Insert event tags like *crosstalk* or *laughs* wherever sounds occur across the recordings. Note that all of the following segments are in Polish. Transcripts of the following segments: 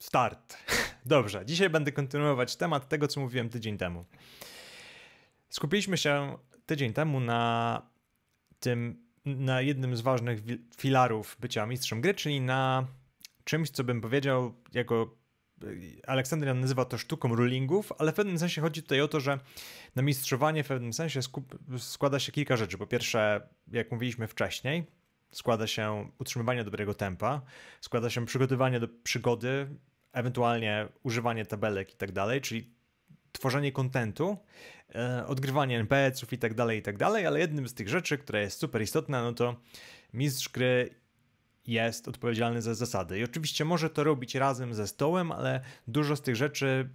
Start. *laughs* Dobrze, dzisiaj będę kontynuować temat tego, co mówiłem tydzień temu. Skupiliśmy się tydzień temu na tym, na jednym z ważnych filarów bycia mistrzem gry, czyli na czymś, co bym powiedział, jako e, Aleksander nazywa to sztuką rulingów, ale w pewnym sensie chodzi tutaj o to, że na mistrzowanie w pewnym sensie składa się kilka rzeczy. Po pierwsze, jak mówiliśmy wcześniej, składa się utrzymywanie dobrego tempa, składa się przygotowanie do przygody, ewentualnie używanie tabelek i tak dalej, czyli tworzenie kontentu, e, odgrywanie NPC-ów i tak dalej, i tak dalej, ale jednym z tych rzeczy, która jest super istotna, no to mistrz gry jest odpowiedzialny za zasady. I oczywiście może to robić razem ze stołem, ale dużo z tych rzeczy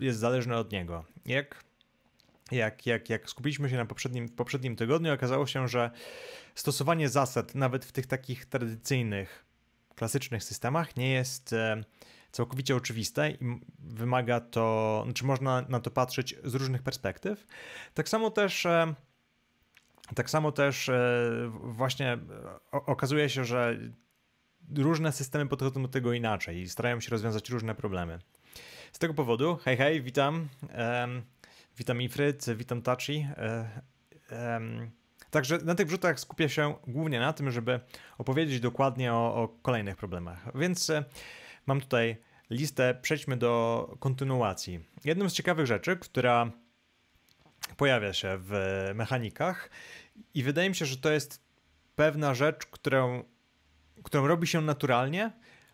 jest zależne od niego. Jak, jak, jak, jak skupiliśmy się na poprzednim, poprzednim tygodniu, okazało się, że stosowanie zasad, nawet w tych takich tradycyjnych, klasycznych systemach, nie jest e, całkowicie oczywiste i wymaga to, znaczy można na to patrzeć z różnych perspektyw. Tak samo też. E, tak samo też e, właśnie e, okazuje się, że różne systemy podchodzą do tego inaczej i starają się rozwiązać różne problemy. Z tego powodu, hej, hej, witam. Um, witam Ifryt, witam Tachi. Um, także na tych wrzutach skupię się głównie na tym, żeby opowiedzieć dokładnie o, o kolejnych problemach. Więc mam tutaj listę, przejdźmy do kontynuacji. Jedną z ciekawych rzeczy, która pojawia się w mechanikach i wydaje mi się, że to jest pewna rzecz, którą, którą robi się naturalnie,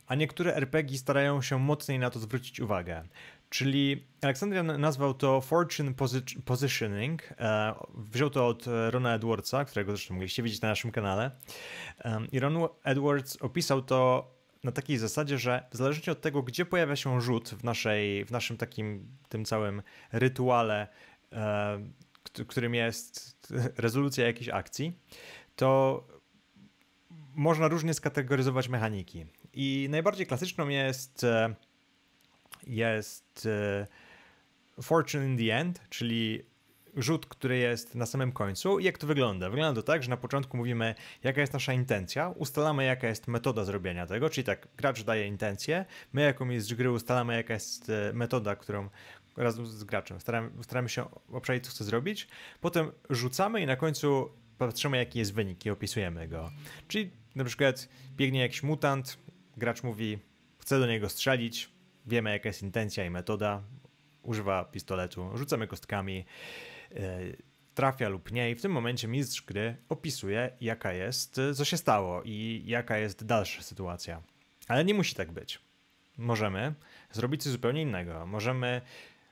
a niektóre RPG starają się mocniej na to zwrócić uwagę. Czyli Aleksandria nazwał to Fortune Positioning. E, wziął to od e, Rona Edwardsa, którego zresztą mogliście widzieć na naszym kanale. E, I Ron Edwards opisał to na takiej zasadzie, że w zależności od tego, gdzie pojawia się rzut w, naszej, w naszym takim tym całym rytuale, e, którym jest rezolucja jakiejś akcji, to można różnie skategoryzować mechaniki. I najbardziej klasyczną jest, e, jest e, Fortune in the End, czyli rzut, który jest na samym końcu. I jak to wygląda? Wygląda to tak, że na początku mówimy, jaka jest nasza intencja, ustalamy, jaka jest metoda zrobienia tego, czyli tak, gracz daje intencję, my jako mistrz gry ustalamy, jaka jest e, metoda, którą, razem z graczem. Staramy, staramy się obszarzyć, co chce zrobić. Potem rzucamy i na końcu patrzymy, jaki jest wynik i opisujemy go. Czyli na przykład biegnie jakiś mutant, gracz mówi, chce do niego strzelić, wiemy, jaka jest intencja i metoda, używa pistoletu, rzucamy kostkami. E, trafia lub nie. I w tym momencie mistrz gry opisuje, jaka jest, e, co się stało i jaka jest dalsza sytuacja. Ale nie musi tak być. Możemy zrobić coś zupełnie innego. Możemy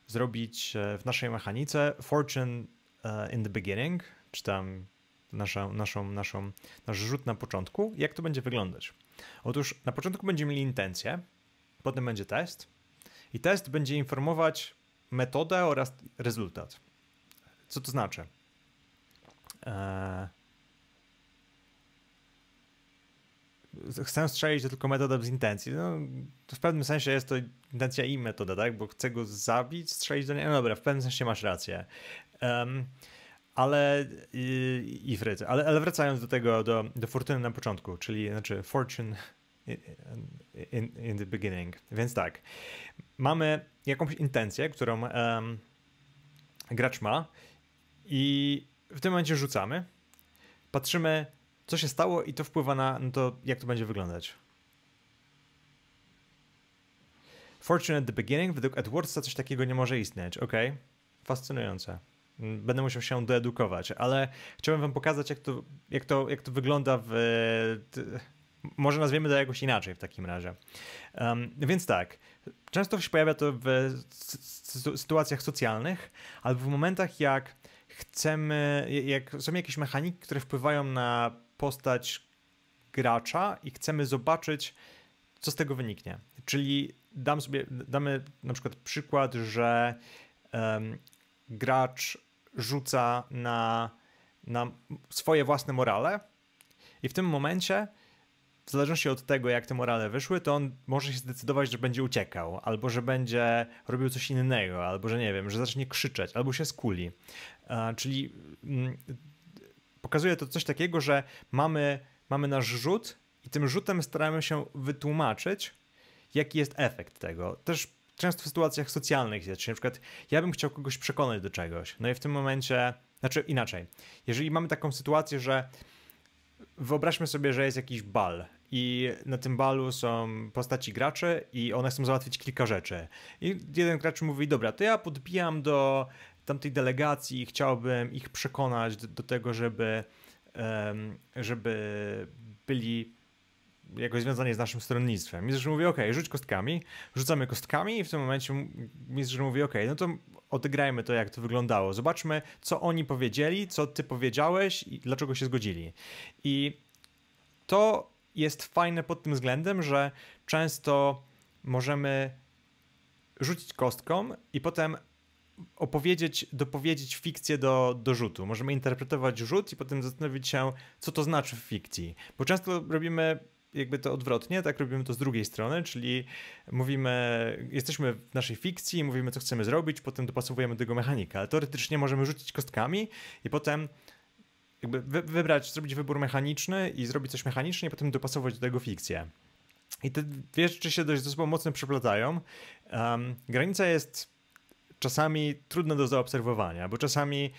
zrobić e, w naszej mechanice Fortune in the beginning, czy tam naszą, naszą, naszą, nasz rzut na początku. Jak to będzie wyglądać? Otóż na początku będziemy mieli intencję, potem będzie test i test będzie informować metodę oraz rezultat. Co to znaczy? Eee... Chcę strzelić to tylko metodą z intencji. No, w pewnym sensie jest to intencja i metoda, tak? Bo chcę go zabić, strzelić do niego. No dobra, w pewnym sensie masz rację. Um, ale i, i Ale, ale wracając do tego, do, do fortuny na początku, czyli znaczy fortune in, in the beginning. Więc tak, mamy jakąś intencję, którą um, gracz ma i w tym momencie rzucamy, patrzymy, co się stało i to wpływa na, to, jak to będzie wyglądać. Fortune at the beginning, według Edwardsa coś takiego nie może istnieć. Ok, fascynujące. Będę musiał się doedukować, ale chciałbym wam pokazać, jak to, jak to, jak to wygląda w... Może nazwiemy to jakoś inaczej w takim razie. Um, więc tak, często się pojawia to w sytuacjach socjalnych, albo w momentach, jak chcemy, jak są jakieś mechaniki, które wpływają na postać gracza i chcemy zobaczyć, co z tego wyniknie. Czyli dam sobie, damy na przykład przykład, że um, gracz rzuca na, na swoje własne morale i w tym momencie w zależności od tego, jak te morale wyszły, to on może się zdecydować, że będzie uciekał, albo że będzie robił coś innego, albo że nie wiem, że zacznie krzyczeć, albo się skuli. Czyli mm, pokazuje to coś takiego, że mamy, mamy nasz rzut i tym rzutem staramy się wytłumaczyć, jaki jest efekt tego. Też często w sytuacjach socjalnych rzeczy, na przykład ja bym chciał kogoś przekonać do czegoś, no i w tym momencie, znaczy inaczej, jeżeli mamy taką sytuację, że wyobraźmy sobie, że jest jakiś bal i na tym balu są postaci graczy i one chcą załatwić kilka rzeczy. I jeden gracz mówi, dobra, to ja podbijam do tamtej delegacji i chciałbym ich przekonać do, do tego, żeby, żeby byli jakoś związani z naszym stronnictwem. Mistrz mówi, ok, rzuć kostkami, rzucamy kostkami i w tym momencie mistrz mówi, ok, no to odegrajmy to, jak to wyglądało. Zobaczmy, co oni powiedzieli, co ty powiedziałeś i dlaczego się zgodzili. I to jest fajne pod tym względem, że często możemy rzucić kostką i potem opowiedzieć, dopowiedzieć fikcję do, do rzutu. Możemy interpretować rzut i potem zastanowić się, co to znaczy w fikcji. Bo często robimy jakby to odwrotnie, tak robimy to z drugiej strony, czyli mówimy, jesteśmy w naszej fikcji, mówimy co chcemy zrobić, potem dopasowujemy do tego mechanika. Ale teoretycznie możemy rzucić kostkami i potem jakby wybrać, zrobić wybór mechaniczny i zrobić coś mechanicznie, i potem dopasować do tego fikcję. I te dwie rzeczy się dość ze sobą mocno przeplatają. Um, granica jest czasami trudne do zaobserwowania, bo czasami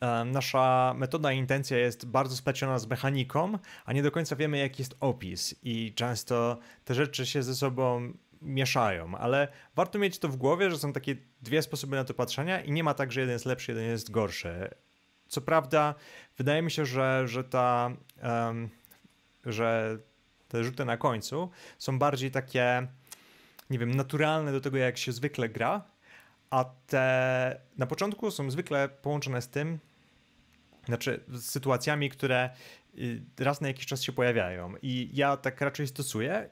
e, nasza metoda i intencja jest bardzo spleciona z mechaniką, a nie do końca wiemy, jaki jest opis, i często te rzeczy się ze sobą mieszają, ale warto mieć to w głowie, że są takie dwie sposoby na to patrzenia i nie ma tak, że jeden jest lepszy, jeden jest gorszy. Co prawda, wydaje mi się, że, że ta, um, że te rzuty na końcu są bardziej takie, nie wiem, naturalne do tego, jak się zwykle gra, a te na początku są zwykle połączone z tym, znaczy z sytuacjami, które y, raz na jakiś czas się pojawiają. I ja tak raczej stosuję.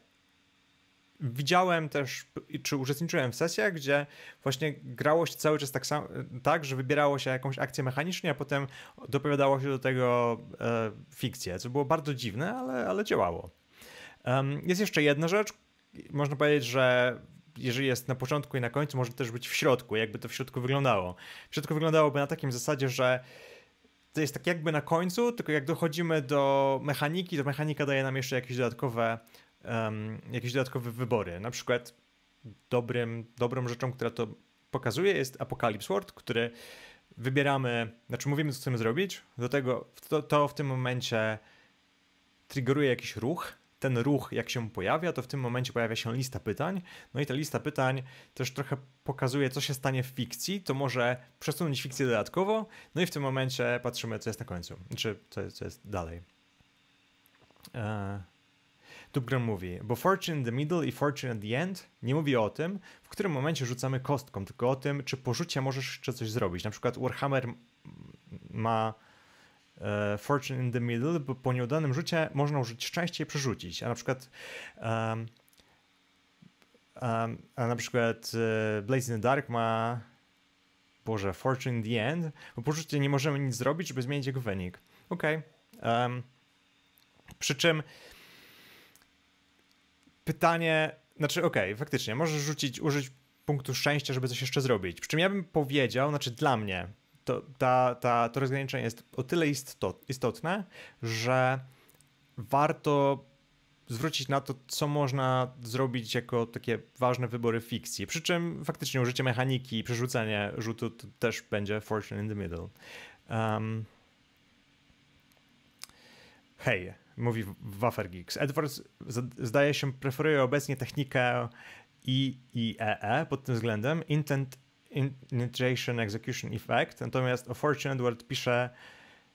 Widziałem też, czy uczestniczyłem w sesjach, gdzie właśnie grało się cały czas tak, sam, tak że wybierało się jakąś akcję mechanicznie, a potem dopowiadało się do tego e, fikcję, co było bardzo dziwne, ale, ale działało. Um, jest jeszcze jedna rzecz. Można powiedzieć, że jeżeli jest na początku i na końcu, może też być w środku, jakby to w środku wyglądało. W środku wyglądałoby na takim zasadzie, że to jest tak jakby na końcu, tylko jak dochodzimy do mechaniki, to mechanika daje nam jeszcze jakieś dodatkowe, um, jakieś dodatkowe wybory. Na przykład dobrym, dobrą rzeczą, która to pokazuje, jest Apocalypse World, który wybieramy, znaczy mówimy, co chcemy zrobić, do tego to, to w tym momencie triggeruje jakiś ruch, ten ruch, jak się pojawia, to w tym momencie pojawia się lista pytań. No i ta lista pytań też trochę pokazuje, co się stanie w fikcji. To może przesunąć fikcję dodatkowo, no i w tym momencie patrzymy, co jest na końcu, czy co, co jest dalej. Eee. Tubgram mówi, bo Fortune in the Middle i Fortune at the End nie mówi o tym, w którym momencie rzucamy kostką, tylko o tym, czy po rzucie możesz jeszcze coś zrobić. Na przykład Warhammer ma E, fortune in the middle, bo po nieudanym rzucie można użyć szczęście i przerzucić, a na przykład um, um, a na przykład e, Blaze in the Dark ma Boże, fortune in the end, bo po rzucie nie możemy nic zrobić, żeby zmienić jego wynik. Okej. Okay. Um, przy czym pytanie, znaczy okej, okay, faktycznie, możesz rzucić, użyć punktu szczęścia, żeby coś jeszcze zrobić. Przy czym ja bym powiedział, znaczy dla mnie, to, ta, ta, to rozgraniczenie jest o tyle istot, istotne, że warto zwrócić na to, co można zrobić jako takie ważne wybory fikcji. Przy czym faktycznie użycie mechaniki i przerzucenie rzutu też będzie fortune in the middle. Um, Hej, mówi Waffergeeks. Edwards zdaje się preferuje obecnie technikę IIEE e pod tym względem. Intent initiation execution effect, natomiast fortunate word, pisze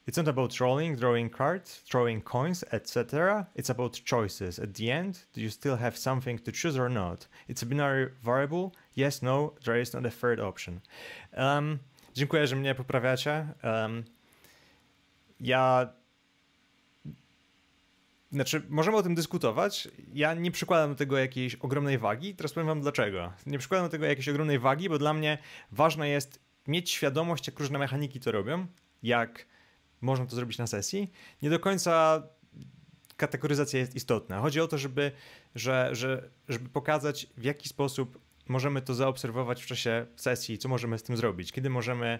It's not about rolling, drawing cards, throwing coins, etc. It's about choices. At the end, do you still have something to choose or not? It's a binary variable. Yes, no, there is not a third option. Um, dziękuję, że mnie poprawiacie. Um, ja Znaczy, możemy o tym dyskutować. Ja nie przykładam do tego jakiejś ogromnej wagi. Teraz powiem wam dlaczego. Nie przykładam do tego jakiejś ogromnej wagi, bo dla mnie ważne jest mieć świadomość, jak różne mechaniki to robią, jak można to zrobić na sesji. Nie do końca kategoryzacja jest istotna. Chodzi o to, żeby, że, że, żeby pokazać, w jaki sposób możemy to zaobserwować w czasie sesji, co możemy z tym zrobić, kiedy możemy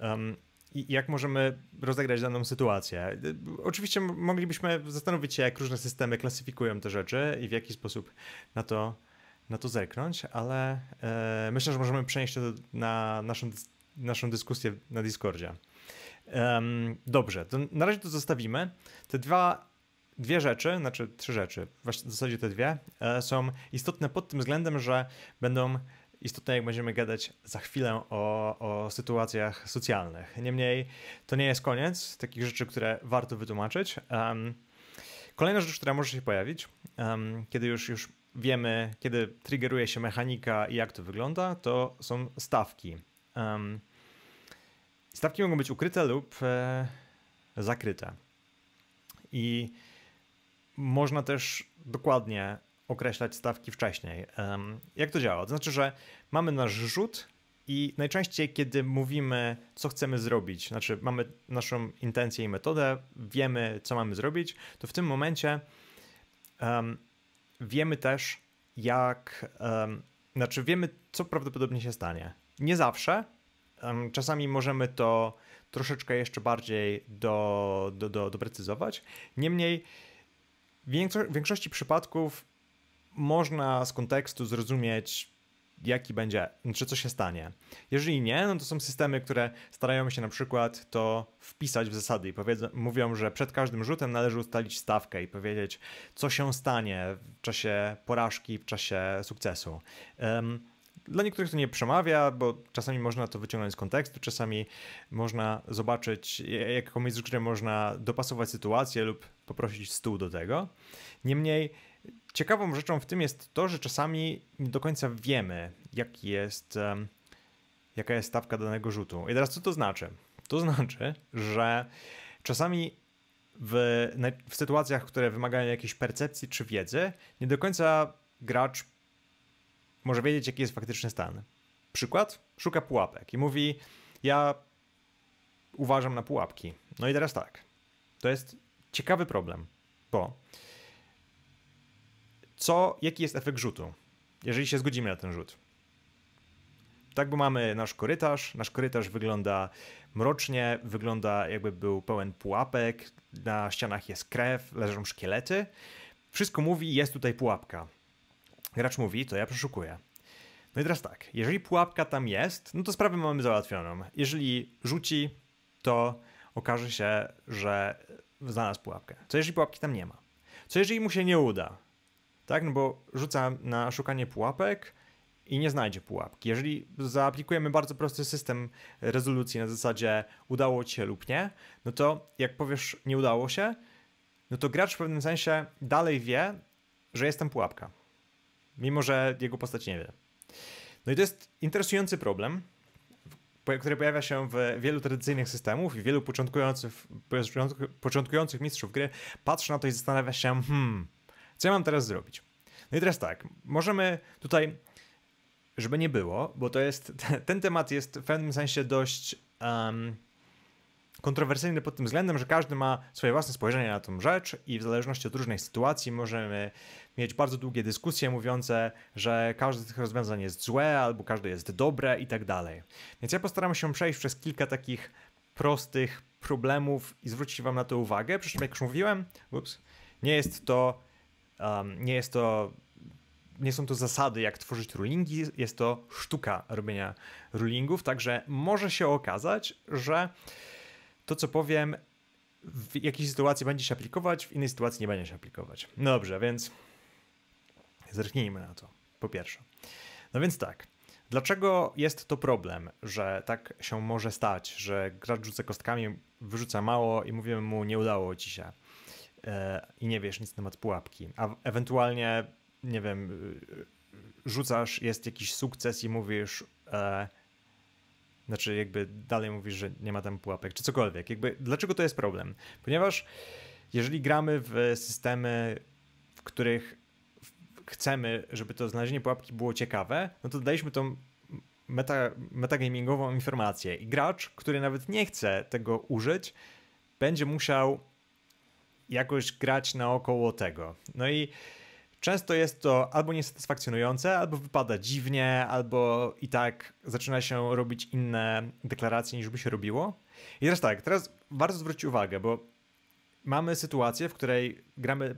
um, jak możemy rozegrać daną sytuację. Oczywiście moglibyśmy zastanowić się, jak różne systemy klasyfikują te rzeczy i w jaki sposób na to, na to zerknąć, ale e, myślę, że możemy przenieść to na naszą, naszą dyskusję na Discordzie. Um, dobrze, to na razie to zostawimy. Te dwa, dwie rzeczy, znaczy trzy rzeczy, właśnie w zasadzie te dwie, e, są istotne pod tym względem, że będą istotne, jak będziemy gadać za chwilę o, o sytuacjach socjalnych. Niemniej to nie jest koniec takich rzeczy, które warto wytłumaczyć. Um, kolejna rzecz, która może się pojawić, um, kiedy już, już wiemy, kiedy triggeruje się mechanika i jak to wygląda, to są stawki. Um, stawki mogą być ukryte lub e, zakryte. I można też dokładnie określać stawki wcześniej. Jak to działa? To znaczy, że mamy nasz rzut i najczęściej, kiedy mówimy, co chcemy zrobić, znaczy mamy naszą intencję i metodę, wiemy, co mamy zrobić, to w tym momencie um, wiemy też, jak, um, znaczy wiemy, co prawdopodobnie się stanie. Nie zawsze. Um, czasami możemy to troszeczkę jeszcze bardziej do, do, do, doprecyzować. Niemniej, w większości przypadków można z kontekstu zrozumieć, jaki będzie, czy co się stanie. Jeżeli nie, no to są systemy, które starają się na przykład to wpisać w zasady i powiedzą, mówią, że przed każdym rzutem należy ustalić stawkę i powiedzieć, co się stanie w czasie porażki, w czasie sukcesu. Um, dla niektórych to nie przemawia, bo czasami można to wyciągnąć z kontekstu, czasami można zobaczyć, jak komuś z można dopasować sytuację lub poprosić stół do tego. Niemniej, Ciekawą rzeczą w tym jest to, że czasami nie do końca wiemy, jest, jaka jest stawka danego rzutu. I teraz co to znaczy? To znaczy, że czasami w, w sytuacjach, które wymagają jakiejś percepcji czy wiedzy, nie do końca gracz może wiedzieć, jaki jest faktyczny stan. Przykład? Szuka pułapek i mówi: Ja uważam na pułapki. No i teraz tak. To jest ciekawy problem, bo co, jaki jest efekt rzutu, jeżeli się zgodzimy na ten rzut. Tak, bo mamy nasz korytarz. Nasz korytarz wygląda mrocznie, wygląda jakby był pełen pułapek. Na ścianach jest krew, leżą szkielety. Wszystko mówi, jest tutaj pułapka. Gracz mówi, to ja przeszukuję. No i teraz tak, jeżeli pułapka tam jest, no to sprawę mamy załatwioną. Jeżeli rzuci, to okaże się, że znalazł pułapkę. Co jeżeli pułapki tam nie ma? Co jeżeli mu się nie uda? tak? No bo rzuca na szukanie pułapek i nie znajdzie pułapki. Jeżeli zaaplikujemy bardzo prosty system rezolucji na zasadzie udało ci się lub nie, no to jak powiesz nie udało się, no to gracz w pewnym sensie dalej wie, że jestem pułapka. Mimo, że jego postać nie wie. No i to jest interesujący problem, który pojawia się w wielu tradycyjnych systemów i wielu początkujących, początkujących mistrzów gry patrzy na to i zastanawia się, hmm, co ja mam teraz zrobić? No i teraz tak, możemy tutaj, żeby nie było, bo to jest, *laughs* ten temat jest w pewnym sensie dość um, kontrowersyjny pod tym względem, że każdy ma swoje własne spojrzenie na tą rzecz i w zależności od różnych sytuacji możemy mieć bardzo długie dyskusje mówiące, że każde z tych rozwiązań jest złe albo każde jest dobre i tak dalej. Więc ja postaram się przejść przez kilka takich prostych problemów i zwrócić wam na to uwagę, przy czym jak już mówiłem, ups, nie jest to Um, nie jest to nie są to zasady, jak tworzyć rulingi, jest to sztuka robienia rulingów, także może się okazać, że to, co powiem, w jakiejś sytuacji będzie się aplikować, w innej sytuacji nie będzie się aplikować. No dobrze, więc zerknijmy na to, po pierwsze. No więc tak, dlaczego jest to problem, że tak się może stać, że gracz rzuca kostkami, wyrzuca mało i mówimy mu, nie udało ci się? i nie wiesz nic na temat pułapki. A ewentualnie, nie wiem, rzucasz, jest jakiś sukces i mówisz, e, znaczy jakby dalej mówisz, że nie ma tam pułapek, czy cokolwiek. Jakby, dlaczego to jest problem? Ponieważ jeżeli gramy w systemy, w których chcemy, żeby to znalezienie pułapki było ciekawe, no to daliśmy tą meta, metagamingową informację i gracz, który nawet nie chce tego użyć, będzie musiał jakoś grać naokoło tego. No i często jest to albo niesatysfakcjonujące, albo wypada dziwnie, albo i tak zaczyna się robić inne deklaracje niż by się robiło. I teraz tak, teraz warto zwrócić uwagę, bo mamy sytuację, w której gramy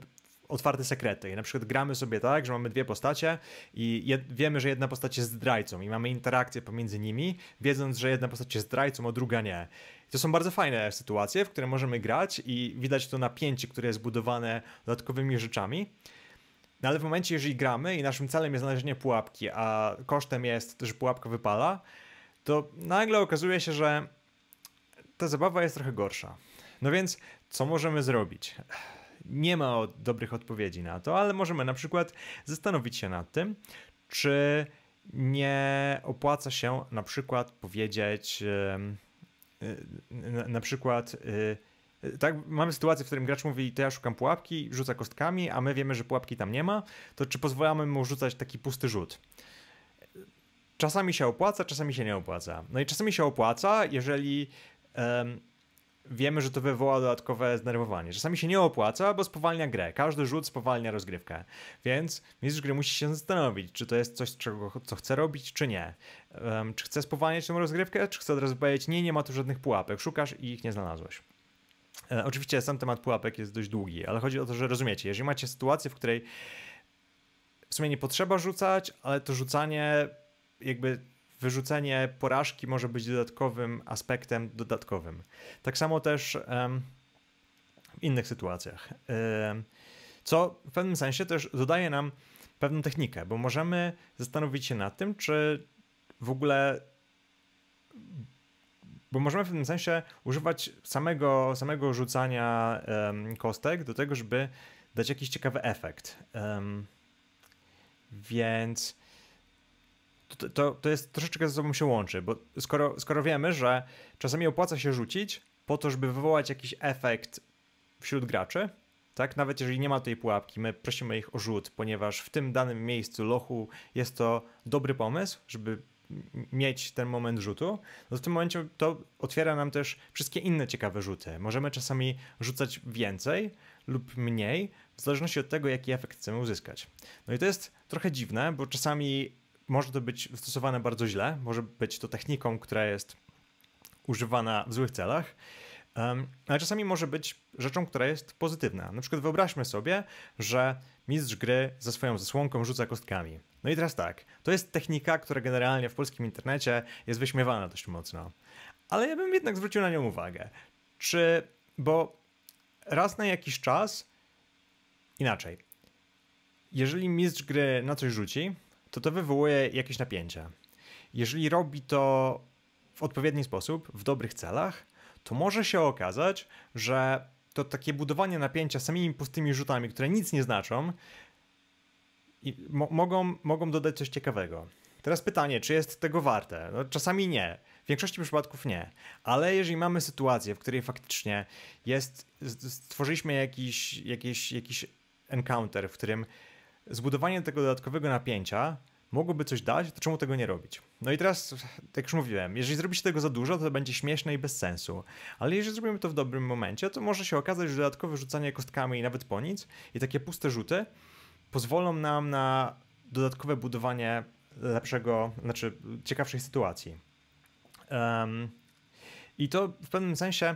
otwarte sekrety. I na przykład gramy sobie tak, że mamy dwie postacie i wiemy, że jedna postać jest zdrajcą i mamy interakcję pomiędzy nimi, wiedząc, że jedna postać jest zdrajcą, a druga nie. I to są bardzo fajne sytuacje, w które możemy grać i widać to napięcie, które jest budowane dodatkowymi rzeczami. No ale w momencie, jeżeli gramy i naszym celem jest znalezienie pułapki, a kosztem jest, że pułapka wypala, to nagle okazuje się, że ta zabawa jest trochę gorsza. No więc co możemy zrobić? Nie ma dobrych odpowiedzi na to, ale możemy na przykład zastanowić się nad tym, czy nie opłaca się na przykład powiedzieć, y, na przykład. Y, y, tak, mamy sytuację, w której gracz mówi, to ja szukam pułapki, rzuca kostkami, a my wiemy, że pułapki tam nie ma, to czy pozwalamy mu rzucać taki pusty rzut? Czasami się opłaca, czasami się nie opłaca. No i czasami się opłaca, jeżeli wiemy, że to wywoła dodatkowe zdenerwowanie. Czasami się nie opłaca, bo spowalnia grę. Każdy rzut spowalnia rozgrywkę. Więc mistrz gry musi się zastanowić, czy to jest coś, czego, co chce robić, czy nie. Um, czy chce spowalniać tę rozgrywkę, czy chce od razu powiedzieć, nie, nie ma tu żadnych pułapek. Szukasz i ich nie znalazłeś. E, oczywiście sam temat pułapek jest dość długi, ale chodzi o to, że rozumiecie, jeżeli macie sytuację, w której w sumie nie potrzeba rzucać, ale to rzucanie jakby wyrzucenie porażki może być dodatkowym aspektem dodatkowym. Tak samo też w innych sytuacjach. Co w pewnym sensie też dodaje nam pewną technikę, bo możemy zastanowić się nad tym, czy w ogóle. Bo możemy w pewnym sensie używać samego, samego rzucania kostek do tego, żeby dać jakiś ciekawy efekt. więc to, to, to jest troszeczkę ze sobą się łączy, bo skoro, skoro wiemy, że czasami opłaca się rzucić po to, żeby wywołać jakiś efekt wśród graczy, tak? Nawet jeżeli nie ma tej pułapki, my prosimy ich o rzut, ponieważ w tym danym miejscu lochu jest to dobry pomysł, żeby mieć ten moment rzutu, no w tym momencie to otwiera nam też wszystkie inne ciekawe rzuty. Możemy czasami rzucać więcej lub mniej, w zależności od tego, jaki efekt chcemy uzyskać. No i to jest trochę dziwne, bo czasami może to być stosowane bardzo źle, może być to techniką, która jest używana w złych celach, ale czasami może być rzeczą, która jest pozytywna. Na przykład wyobraźmy sobie, że mistrz gry ze swoją zasłonką rzuca kostkami. No i teraz tak, to jest technika, która generalnie w polskim internecie jest wyśmiewana dość mocno. Ale ja bym jednak zwrócił na nią uwagę. Czy, bo raz na jakiś czas, inaczej, jeżeli mistrz gry na coś rzuci, to to wywołuje jakieś napięcia. Jeżeli robi to w odpowiedni sposób, w dobrych celach, to może się okazać, że to takie budowanie napięcia samymi pustymi rzutami, które nic nie znaczą, mo mogą, mogą dodać coś ciekawego. Teraz pytanie, czy jest tego warte? No, czasami nie, w większości przypadków nie, ale jeżeli mamy sytuację, w której faktycznie jest, stworzyliśmy jakiś, jakiś, jakiś encounter, w którym zbudowanie tego dodatkowego napięcia mogłoby coś dać, to czemu tego nie robić? No i teraz, tak już mówiłem, jeżeli zrobicie tego za dużo, to będzie śmieszne i bez sensu. Ale jeżeli zrobimy to w dobrym momencie, to może się okazać, że dodatkowe rzucanie kostkami i nawet po nic i takie puste rzuty pozwolą nam na dodatkowe budowanie lepszego, znaczy ciekawszej sytuacji. Um, I to w pewnym sensie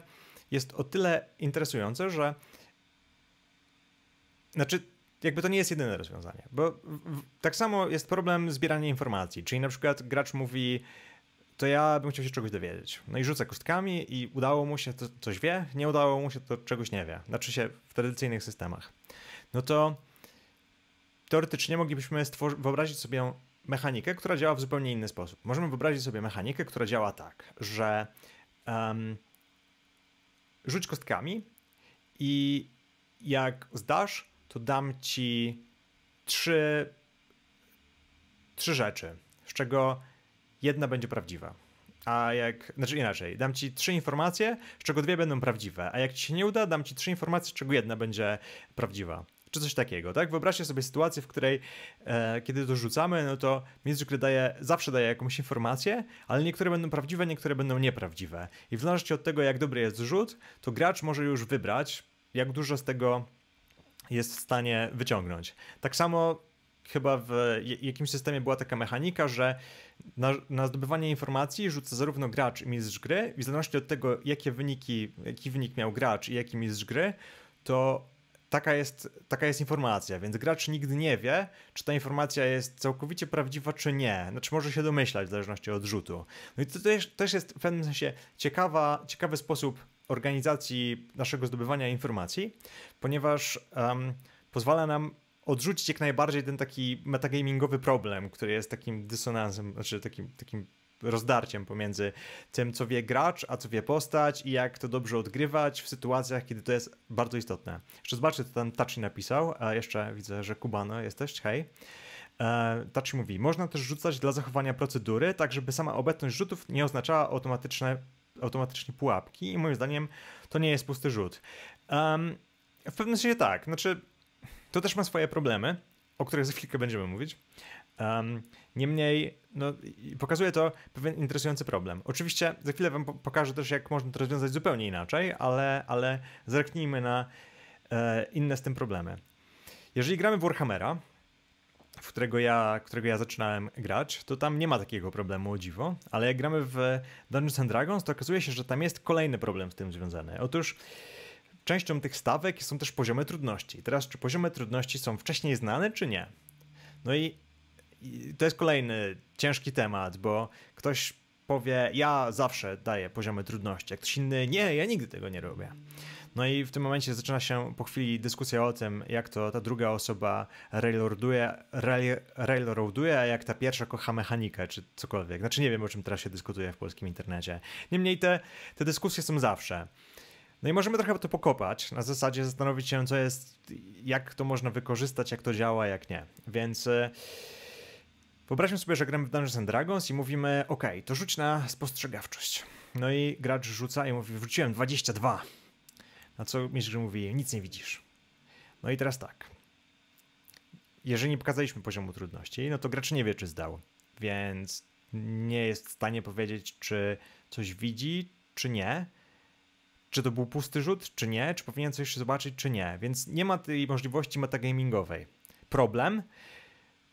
jest o tyle interesujące, że znaczy jakby to nie jest jedyne rozwiązanie, bo w, tak samo jest problem zbierania informacji, czyli na przykład gracz mówi, to ja bym chciał się czegoś dowiedzieć. No i rzucę kostkami i udało mu się to coś wie, nie udało mu się to czegoś nie wie. Znaczy się w tradycyjnych systemach. No to teoretycznie moglibyśmy wyobrazić sobie mechanikę, która działa w zupełnie inny sposób. Możemy wyobrazić sobie mechanikę, która działa tak, że um, rzuć kostkami i jak zdasz, to dam ci trzy, trzy rzeczy, z czego jedna będzie prawdziwa. A jak, znaczy inaczej, dam ci trzy informacje, z czego dwie będą prawdziwe, a jak ci się nie uda, dam ci trzy informacje, z czego jedna będzie prawdziwa. Czy coś takiego, tak? Wyobraźcie sobie sytuację, w której e, kiedy to rzucamy, no to mistrz daje, zawsze daje jakąś informację, ale niektóre będą prawdziwe, niektóre będą nieprawdziwe. I w zależności od tego, jak dobry jest rzut, to gracz może już wybrać, jak dużo z tego jest w stanie wyciągnąć. Tak samo chyba w jakimś systemie była taka mechanika, że na, na zdobywanie informacji rzuca zarówno gracz i mistrz gry, i w zależności od tego, jakie wyniki, jaki wynik miał gracz i jaki mistrz gry, to taka jest, taka jest informacja, więc gracz nigdy nie wie, czy ta informacja jest całkowicie prawdziwa, czy nie. Znaczy może się domyślać w zależności od rzutu. No i to też, też jest w pewnym sensie ciekawa, ciekawy sposób organizacji naszego zdobywania informacji, ponieważ um, pozwala nam odrzucić jak najbardziej ten taki metagamingowy problem, który jest takim dysonansem, znaczy takim, takim rozdarciem pomiędzy tym, co wie gracz, a co wie postać i jak to dobrze odgrywać w sytuacjach, kiedy to jest bardzo istotne. Jeszcze zobaczę, co tam Tachi napisał, a jeszcze widzę, że Kubano jesteś, hej. E, Tachi mówi, można też rzucać dla zachowania procedury, tak żeby sama obecność rzutów nie oznaczała automatyczne automatycznie pułapki i moim zdaniem to nie jest pusty rzut. Um, w pewnym sensie tak, znaczy to też ma swoje problemy, o których za chwilkę będziemy mówić. Um, niemniej no, pokazuje to pewien interesujący problem. Oczywiście za chwilę wam pokażę też, jak można to rozwiązać zupełnie inaczej, ale, ale zerknijmy na e, inne z tym problemy. Jeżeli gramy w Warhammera, w którego ja, którego ja zaczynałem grać, to tam nie ma takiego problemu, o dziwo, ale jak gramy w Dungeons and Dragons, to okazuje się, że tam jest kolejny problem z tym związany. Otóż częścią tych stawek są też poziomy trudności. Teraz, czy poziomy trudności są wcześniej znane, czy nie? No i, i to jest kolejny ciężki temat, bo ktoś powie, ja zawsze daję poziomy trudności, jak ktoś inny, nie, ja nigdy tego nie robię. No i w tym momencie zaczyna się po chwili dyskusja o tym, jak to ta druga osoba railroaduje, rail, railroaduje a jak ta pierwsza kocha mechanikę, czy cokolwiek. Znaczy nie wiem, o czym teraz się dyskutuje w polskim internecie. Niemniej te, te dyskusje są zawsze. No i możemy trochę to pokopać, na zasadzie zastanowić się, co jest, jak to można wykorzystać, jak to działa, jak nie. Więc... Y, Wyobraźmy sobie, że gramy w Dungeons and Dragons i mówimy, ok, to rzuć na spostrzegawczość. No i gracz rzuca i mówi, wrzuciłem 22. Na co mistrz mówi, nic nie widzisz. No i teraz tak. Jeżeli nie pokazaliśmy poziomu trudności, no to gracz nie wie, czy zdał. Więc nie jest w stanie powiedzieć, czy coś widzi, czy nie. Czy to był pusty rzut, czy nie. Czy powinien coś zobaczyć, czy nie. Więc nie ma tej możliwości metagamingowej. Problem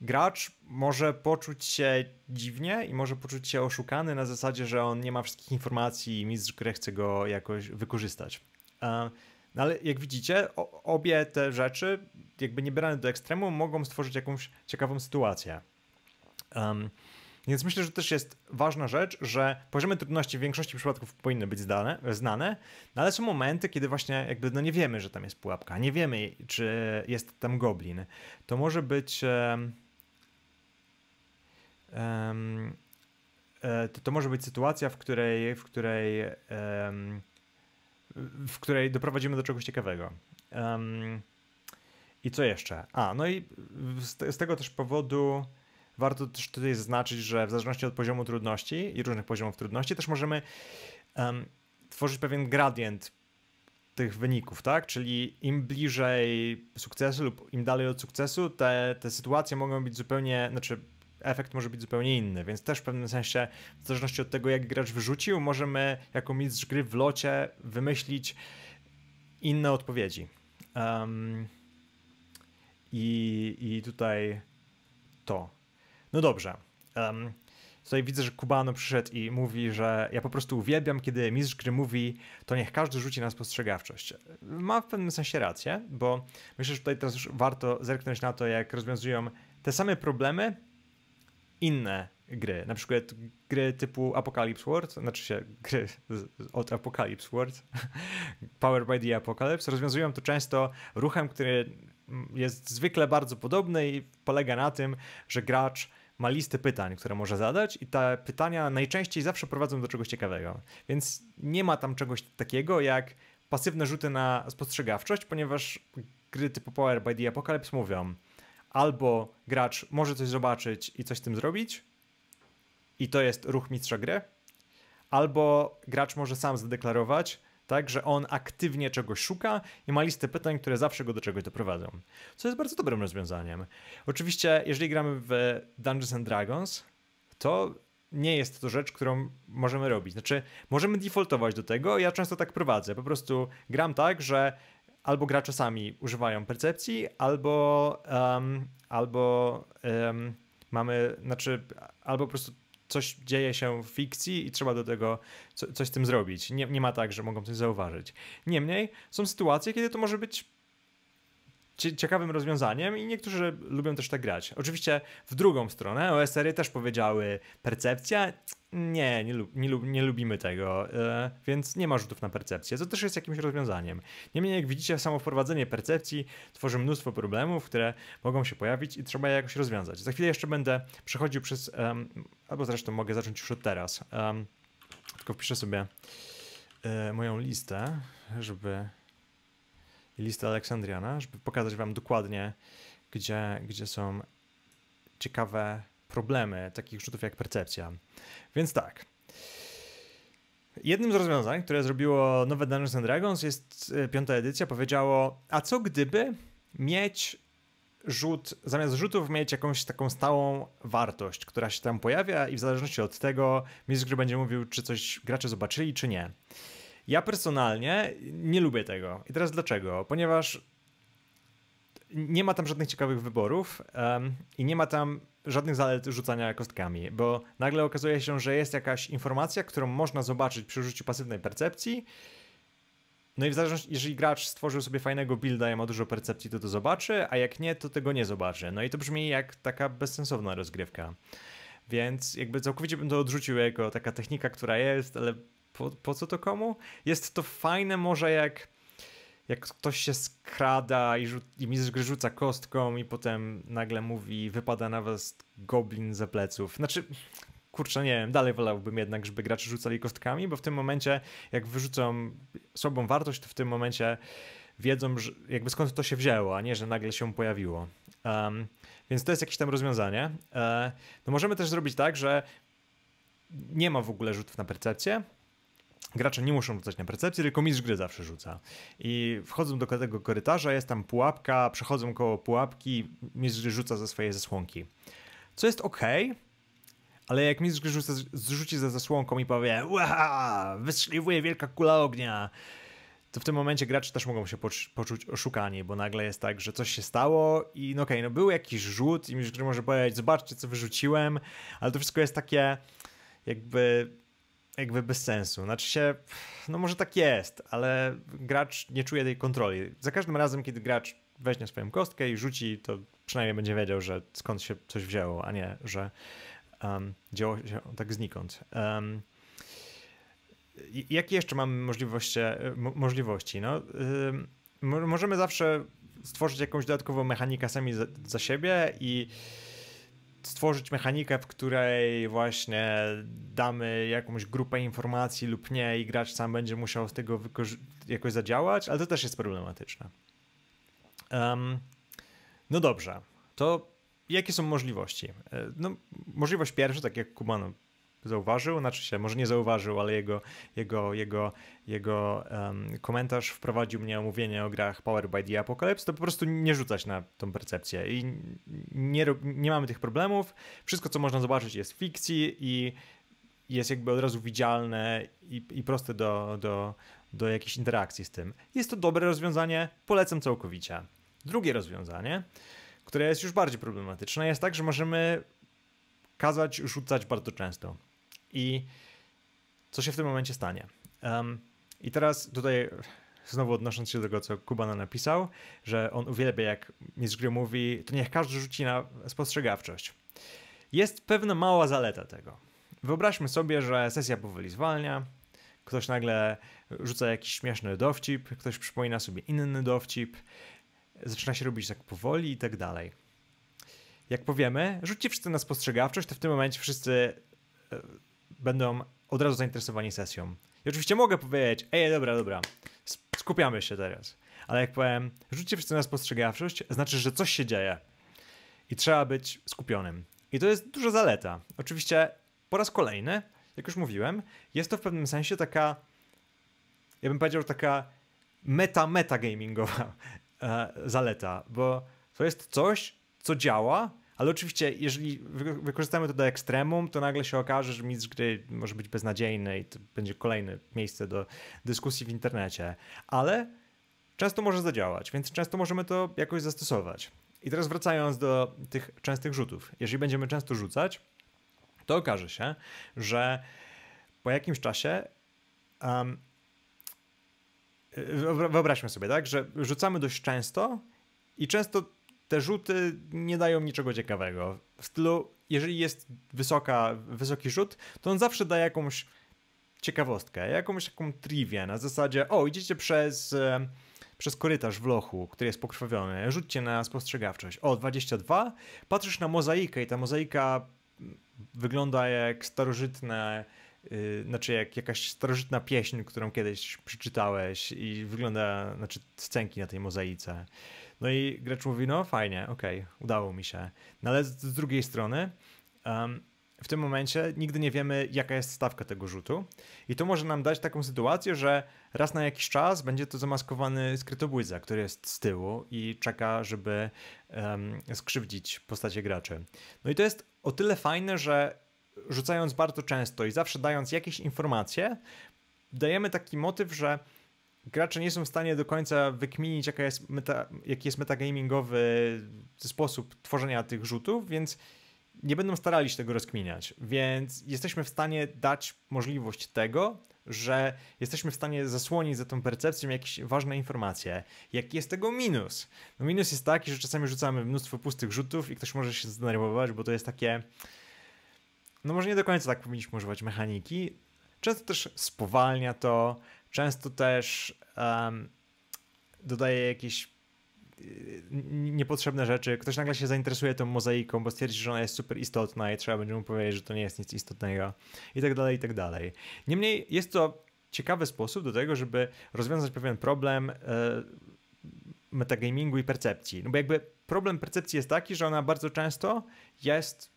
gracz może poczuć się dziwnie i może poczuć się oszukany na zasadzie, że on nie ma wszystkich informacji i mistrz gry chce go jakoś wykorzystać. E, no ale jak widzicie, obie te rzeczy, jakby nie brane do ekstremu, mogą stworzyć jakąś ciekawą sytuację. Um, więc myślę, że też jest ważna rzecz, że poziomy trudności w większości przypadków powinny być zdane, znane, no ale są momenty, kiedy właśnie jakby no nie wiemy, że tam jest pułapka, nie wiemy, czy jest tam goblin. To może być. Um, E, to, to może być sytuacja, w której, w której, w której doprowadzimy do czegoś ciekawego. I co jeszcze? A, no i z, z tego też powodu warto też tutaj zaznaczyć, że w zależności od poziomu trudności i różnych poziomów trudności też możemy um, tworzyć pewien gradient tych wyników, tak? Czyli im bliżej sukcesu lub im dalej od sukcesu, te, te sytuacje mogą być zupełnie, znaczy efekt może być zupełnie inny, więc też w pewnym sensie, w zależności od tego, jak gracz wyrzucił, możemy jako mistrz gry w locie wymyślić inne odpowiedzi. Um, i, I tutaj to. No dobrze. Um, tutaj widzę, że Kubano przyszedł i mówi, że ja po prostu uwielbiam, kiedy mistrz gry mówi, to niech każdy rzuci na spostrzegawczość. Ma w pewnym sensie rację, bo myślę, że tutaj teraz już warto zerknąć na to, jak rozwiązują te same problemy inne gry, na przykład gry typu Apocalypse World, znaczy się gry od Apocalypse World, *laughs* Power by the Apocalypse, rozwiązują to często ruchem, który jest zwykle bardzo podobny i polega na tym, że gracz ma listę pytań, które może zadać, i te pytania najczęściej zawsze prowadzą do czegoś ciekawego. Więc nie ma tam czegoś takiego jak pasywne rzuty na spostrzegawczość, ponieważ gry typu Power by the Apocalypse mówią, albo gracz może coś zobaczyć i coś z tym zrobić, i to jest ruch mistrza gry, albo gracz może sam zadeklarować, tak, że on aktywnie czegoś szuka i ma listę pytań, które zawsze go do czegoś doprowadzą. Co jest bardzo dobrym rozwiązaniem. Oczywiście, jeżeli gramy w Dungeons and Dragons, to nie jest to rzecz, którą możemy robić. Znaczy, możemy defaultować do tego. Ja często tak prowadzę. Po prostu gram tak, że albo gracze sami używają percepcji, albo, um, albo um, mamy, znaczy, albo po prostu coś dzieje się w fikcji i trzeba do tego co, coś z tym zrobić. Nie, nie ma tak, że mogą coś zauważyć. Niemniej są sytuacje, kiedy to może być ciekawym rozwiązaniem i niektórzy lubią też tak grać. Oczywiście w drugą stronę OSR-y też powiedziały percepcja nie, nie, nie, nie lubimy tego, e, więc nie ma rzutów na percepcję, co też jest jakimś rozwiązaniem. Niemniej, jak widzicie, samo wprowadzenie percepcji tworzy mnóstwo problemów, które mogą się pojawić i trzeba je jakoś rozwiązać. Za chwilę jeszcze będę przechodził przez, um, albo zresztą mogę zacząć już od teraz. Um, tylko wpiszę sobie e, moją listę, żeby listę Aleksandriana, żeby pokazać wam dokładnie, gdzie, gdzie są ciekawe problemy takich rzutów jak percepcja. Więc tak. Jednym z rozwiązań, które zrobiło nowe Dungeons and Dragons, jest e, piąta edycja, powiedziało, a co gdyby mieć rzut, zamiast rzutów mieć jakąś taką stałą wartość, która się tam pojawia i w zależności od tego mistrz gry będzie mówił, czy coś gracze zobaczyli, czy nie. Ja personalnie nie lubię tego. I teraz dlaczego? Ponieważ nie ma tam żadnych ciekawych wyborów um, i nie ma tam żadnych zalet rzucania kostkami, bo nagle okazuje się, że jest jakaś informacja, którą można zobaczyć przy użyciu pasywnej percepcji. No i w zależności, jeżeli gracz stworzył sobie fajnego builda i ma dużo percepcji, to to zobaczy, a jak nie, to tego nie zobaczy. No i to brzmi jak taka bezsensowna rozgrywka. Więc jakby całkowicie bym to odrzucił jako taka technika, która jest, ale po, po co to komu? Jest to fajne może jak jak ktoś się skrada i, rzu- i mistrz gry rzuca kostką i potem nagle mówi, wypada na was goblin ze pleców. Znaczy, kurczę, nie wiem, dalej wolałbym jednak, żeby gracze rzucali kostkami, bo w tym momencie, jak wyrzucą słabą wartość, to w tym momencie wiedzą, że jakby skąd to się wzięło, a nie, że nagle się pojawiło. Um, więc to jest jakieś tam rozwiązanie. E, no możemy też zrobić tak, że nie ma w ogóle rzutów na percepcję, gracze nie muszą rzucać na percepcję, tylko mistrz gry zawsze rzuca. I wchodzą do tego korytarza, jest tam pułapka, przechodzą koło pułapki, mistrz gry rzuca ze swojej zasłonki. Co jest ok, ale jak mistrz gry rzuca, zrzuci ze zasłonką i powie Ła, wystrzeliwuje wielka kula ognia, to w tym momencie gracze też mogą się poczuć oszukani, bo nagle jest tak, że coś się stało i no okej, okay, no był jakiś rzut i mistrz gry może powiedzieć, zobaczcie co wyrzuciłem, ale to wszystko jest takie jakby jakby bez sensu. Znaczy się, no może tak jest, ale gracz nie czuje tej kontroli. Za każdym razem, kiedy gracz weźmie swoją kostkę i rzuci, to przynajmniej będzie wiedział, że skąd się coś wzięło, a nie, że um, działo się tak znikąd. Um, jakie jeszcze mamy możliwości? możliwości? No, yy, możemy zawsze stworzyć jakąś dodatkową mechanikę sami za, za siebie i stworzyć mechanikę, w której właśnie damy jakąś grupę informacji lub nie i gracz sam będzie musiał z tego jakoś zadziałać, ale to też jest problematyczne. Um, no dobrze, to jakie są możliwości? E, no, możliwość pierwsza, tak jak Kuban no, zauważył, znaczy się, może nie zauważył, ale jego, jego, jego, jego um, komentarz wprowadził mnie omówienie o grach Power by the Apocalypse, to po prostu nie rzucać na tą percepcję i nie, nie mamy tych problemów. Wszystko, co można zobaczyć jest fikcji i jest jakby od razu widzialne i, i proste do, do, do jakiejś interakcji z tym. Jest to dobre rozwiązanie, polecam całkowicie. Drugie rozwiązanie, które jest już bardziej problematyczne, jest tak, że możemy kazać rzucać bardzo często. I co się w tym momencie stanie? Um, I teraz tutaj znowu odnosząc się do tego, co Kubana napisał, że on uwielbia, jak mistrz gry mówi, to niech każdy rzuci na spostrzegawczość. Jest pewna mała zaleta tego. Wyobraźmy sobie, że sesja powoli zwalnia, ktoś nagle rzuca jakiś śmieszny dowcip, ktoś przypomina sobie inny dowcip, zaczyna się robić tak powoli i tak dalej. Jak powiemy, rzućcie wszyscy na spostrzegawczość, to w tym momencie wszyscy e, będą od razu zainteresowani sesją. I oczywiście mogę powiedzieć, ej, dobra, dobra, skupiamy się teraz. Ale jak powiem, rzućcie wszyscy na spostrzegawczość, znaczy, że coś się dzieje. I trzeba być skupionym. I to jest duża zaleta. Oczywiście po raz kolejny, jak już mówiłem, jest to w pewnym sensie taka, ja bym powiedział, taka meta-meta gamingowa e, zaleta, bo to jest coś, co działa, ale oczywiście, jeżeli wykorzystamy to do ekstremum, to nagle się okaże, że mistrz gry może być beznadziejny i to będzie kolejne miejsce do dyskusji w internecie. Ale często może zadziałać, więc często możemy to jakoś zastosować. I teraz wracając do tych częstych rzutów. Jeżeli będziemy często rzucać, to okaże się, że po jakimś czasie um, wyobraźmy sobie, tak, że rzucamy dość często i często te rzuty nie dają niczego ciekawego. W stylu, jeżeli jest wysoka, wysoki rzut, to on zawsze da jakąś ciekawostkę, jakąś taką trivię na zasadzie, o, idziecie przez, e, przez korytarz w lochu, który jest pokrwawiony, rzućcie na spostrzegawczość. O, 22, patrzysz na mozaikę i ta mozaika mm, wygląda jak starożytne, y, znaczy jak jakaś starożytna pieśń, którą kiedyś przeczytałeś i wygląda, znaczy scenki na tej mozaice. No i gracz mówi, no fajnie, okej, okay, udało mi się. No ale z, z drugiej strony um, w tym momencie nigdy nie wiemy, jaka jest stawka tego rzutu. I to może nam dać taką sytuację, że raz na jakiś czas będzie to zamaskowany skrytobójca, który jest z tyłu i czeka, żeby um, skrzywdzić postacie graczy. No i to jest o tyle fajne, że rzucając bardzo często i zawsze dając jakieś informacje, dajemy taki motyw, że gracze nie są w stanie do końca wykminić, jaka jest meta, jaki jest metagamingowy sposób tworzenia tych rzutów, więc nie będą starali się tego rozkminiać. Więc jesteśmy w stanie dać możliwość tego, że jesteśmy w stanie zasłonić za tą percepcją jakieś ważne informacje. Jaki jest tego minus? No minus jest taki, że czasami rzucamy mnóstwo pustych rzutów i ktoś może się zdenerwować, bo to jest takie... No może nie do końca tak powinniśmy używać mechaniki. Często też spowalnia to, Często też um, dodaje jakieś y, niepotrzebne rzeczy. Ktoś nagle się zainteresuje tą mozaiką, bo stwierdzi, że ona jest super istotna i trzeba będzie mu powiedzieć, że to nie jest nic istotnego i tak dalej, i tak dalej. Niemniej jest to ciekawy sposób do tego, żeby rozwiązać pewien problem y, metagamingu i percepcji. No bo jakby problem percepcji jest taki, że ona bardzo często jest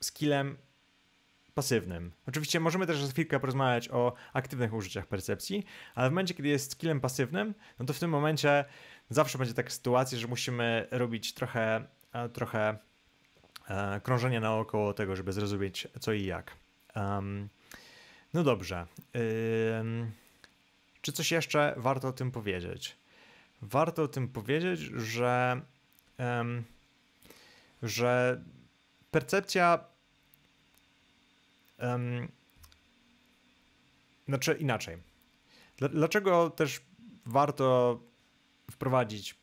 skillem pasywnym. Oczywiście możemy też za chwilkę porozmawiać o aktywnych użyciach percepcji, ale w momencie, kiedy jest skillem pasywnym, no to w tym momencie zawsze będzie taka sytuacja, że musimy robić trochę, e, trochę e, krążenie naokoło tego, żeby zrozumieć co i jak. Um, no dobrze. Um, czy coś jeszcze warto o tym powiedzieć? Warto o tym powiedzieć, że, um, że percepcja Um, znaczy inaczej. Dlaczego też warto wprowadzić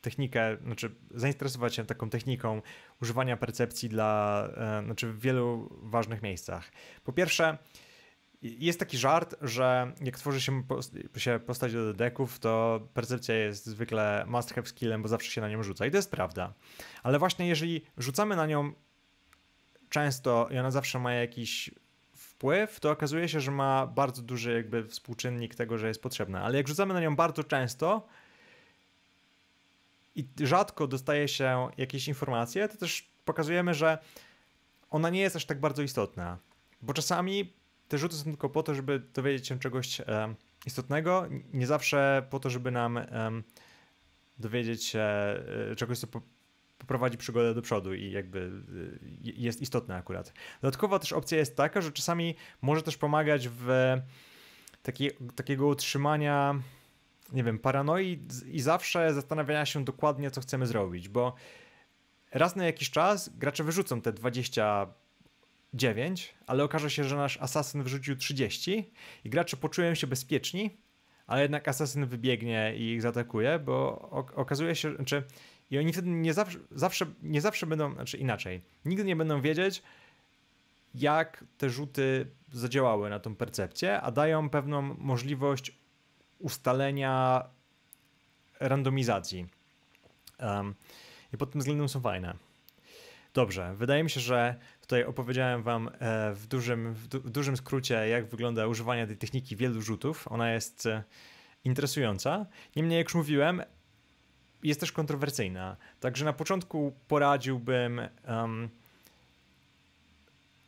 technikę, znaczy zainteresować się taką techniką używania percepcji dla, e, znaczy w wielu ważnych miejscach. Po pierwsze, jest taki żart, że jak tworzy się, się postać do deków, to percepcja jest zwykle must have skillem, bo zawsze się na nią rzuca. I to jest prawda. Ale właśnie jeżeli rzucamy na nią często i ona zawsze ma jakiś wpływ, to okazuje się, że ma bardzo duży jakby współczynnik tego, że jest potrzebna. Ale jak rzucamy na nią bardzo często i rzadko dostaje się jakieś informacje, to też pokazujemy, że ona nie jest aż tak bardzo istotna. Bo czasami te rzuty są tylko po to, żeby dowiedzieć się czegoś e, istotnego, nie zawsze po to, żeby nam e, dowiedzieć się e, czegoś, co po, poprowadzi przygodę do przodu i jakby y, y, jest istotne akurat. Dodatkowo też opcja jest taka, że czasami może też pomagać w taki, takiego utrzymania nie wiem, paranoi i zawsze zastanawiania się dokładnie, co chcemy zrobić, bo raz na jakiś czas gracze wyrzucą te 29, ale okaże się, że nasz asasyn wyrzucił 30 i gracze poczują się bezpieczni, ale jednak asasyn wybiegnie i ich zaatakuje, bo okazuje się, czy znaczy i oni wtedy nie zawsze, zawsze, nie zawsze będą, znaczy inaczej, nigdy nie będą wiedzieć, jak te rzuty zadziałały na tą percepcję, a dają pewną możliwość ustalenia randomizacji. Um, I pod tym względem są fajne. Dobrze, wydaje mi się, że tutaj opowiedziałem Wam e, w dużym, w, du w dużym skrócie, jak wygląda używanie tej techniki wielu rzutów. Ona jest e, interesująca. Niemniej, jak już mówiłem, jest też kontrowersyjna. Także na początku poradziłbym um,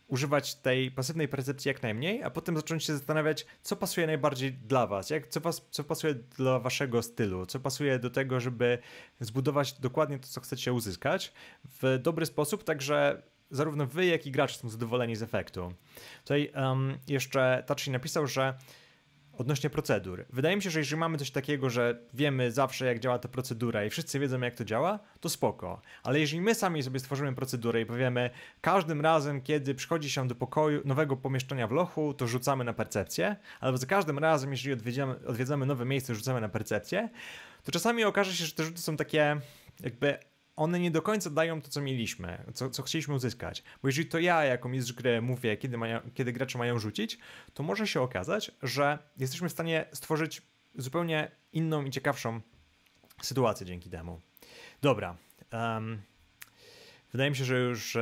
używać tej pasywnej percepcji jak najmniej, a potem zacząć się zastanawiać, co pasuje najbardziej dla was, jak, co, was, co pasuje dla waszego stylu, co pasuje do tego, żeby zbudować dokładnie to, co chcecie uzyskać w dobry sposób, także zarówno wy, jak i gracz są zadowoleni z efektu. Tutaj um, jeszcze Tachi napisał, że odnośnie procedur. Wydaje mi się, że jeżeli mamy coś takiego, że wiemy zawsze jak działa ta procedura i wszyscy wiedzą jak to działa, to spoko. Ale jeżeli my sami sobie stworzymy procedurę i powiemy każdym razem, kiedy przychodzi się do pokoju, nowego pomieszczenia w lochu, to rzucamy na percepcję, albo za każdym razem, jeżeli odwiedzamy, odwiedzamy nowe miejsce, rzucamy na percepcję, to czasami okaże się, że te rzuty są takie jakby one nie do końca dają to, co mieliśmy, co, co chcieliśmy uzyskać. Bo jeżeli to ja jako mistrz gry mówię, kiedy, mają, kiedy gracze mają rzucić, to może się okazać, że jesteśmy w stanie stworzyć zupełnie inną i ciekawszą sytuację dzięki temu. Dobra. Um, wydaje mi się, że już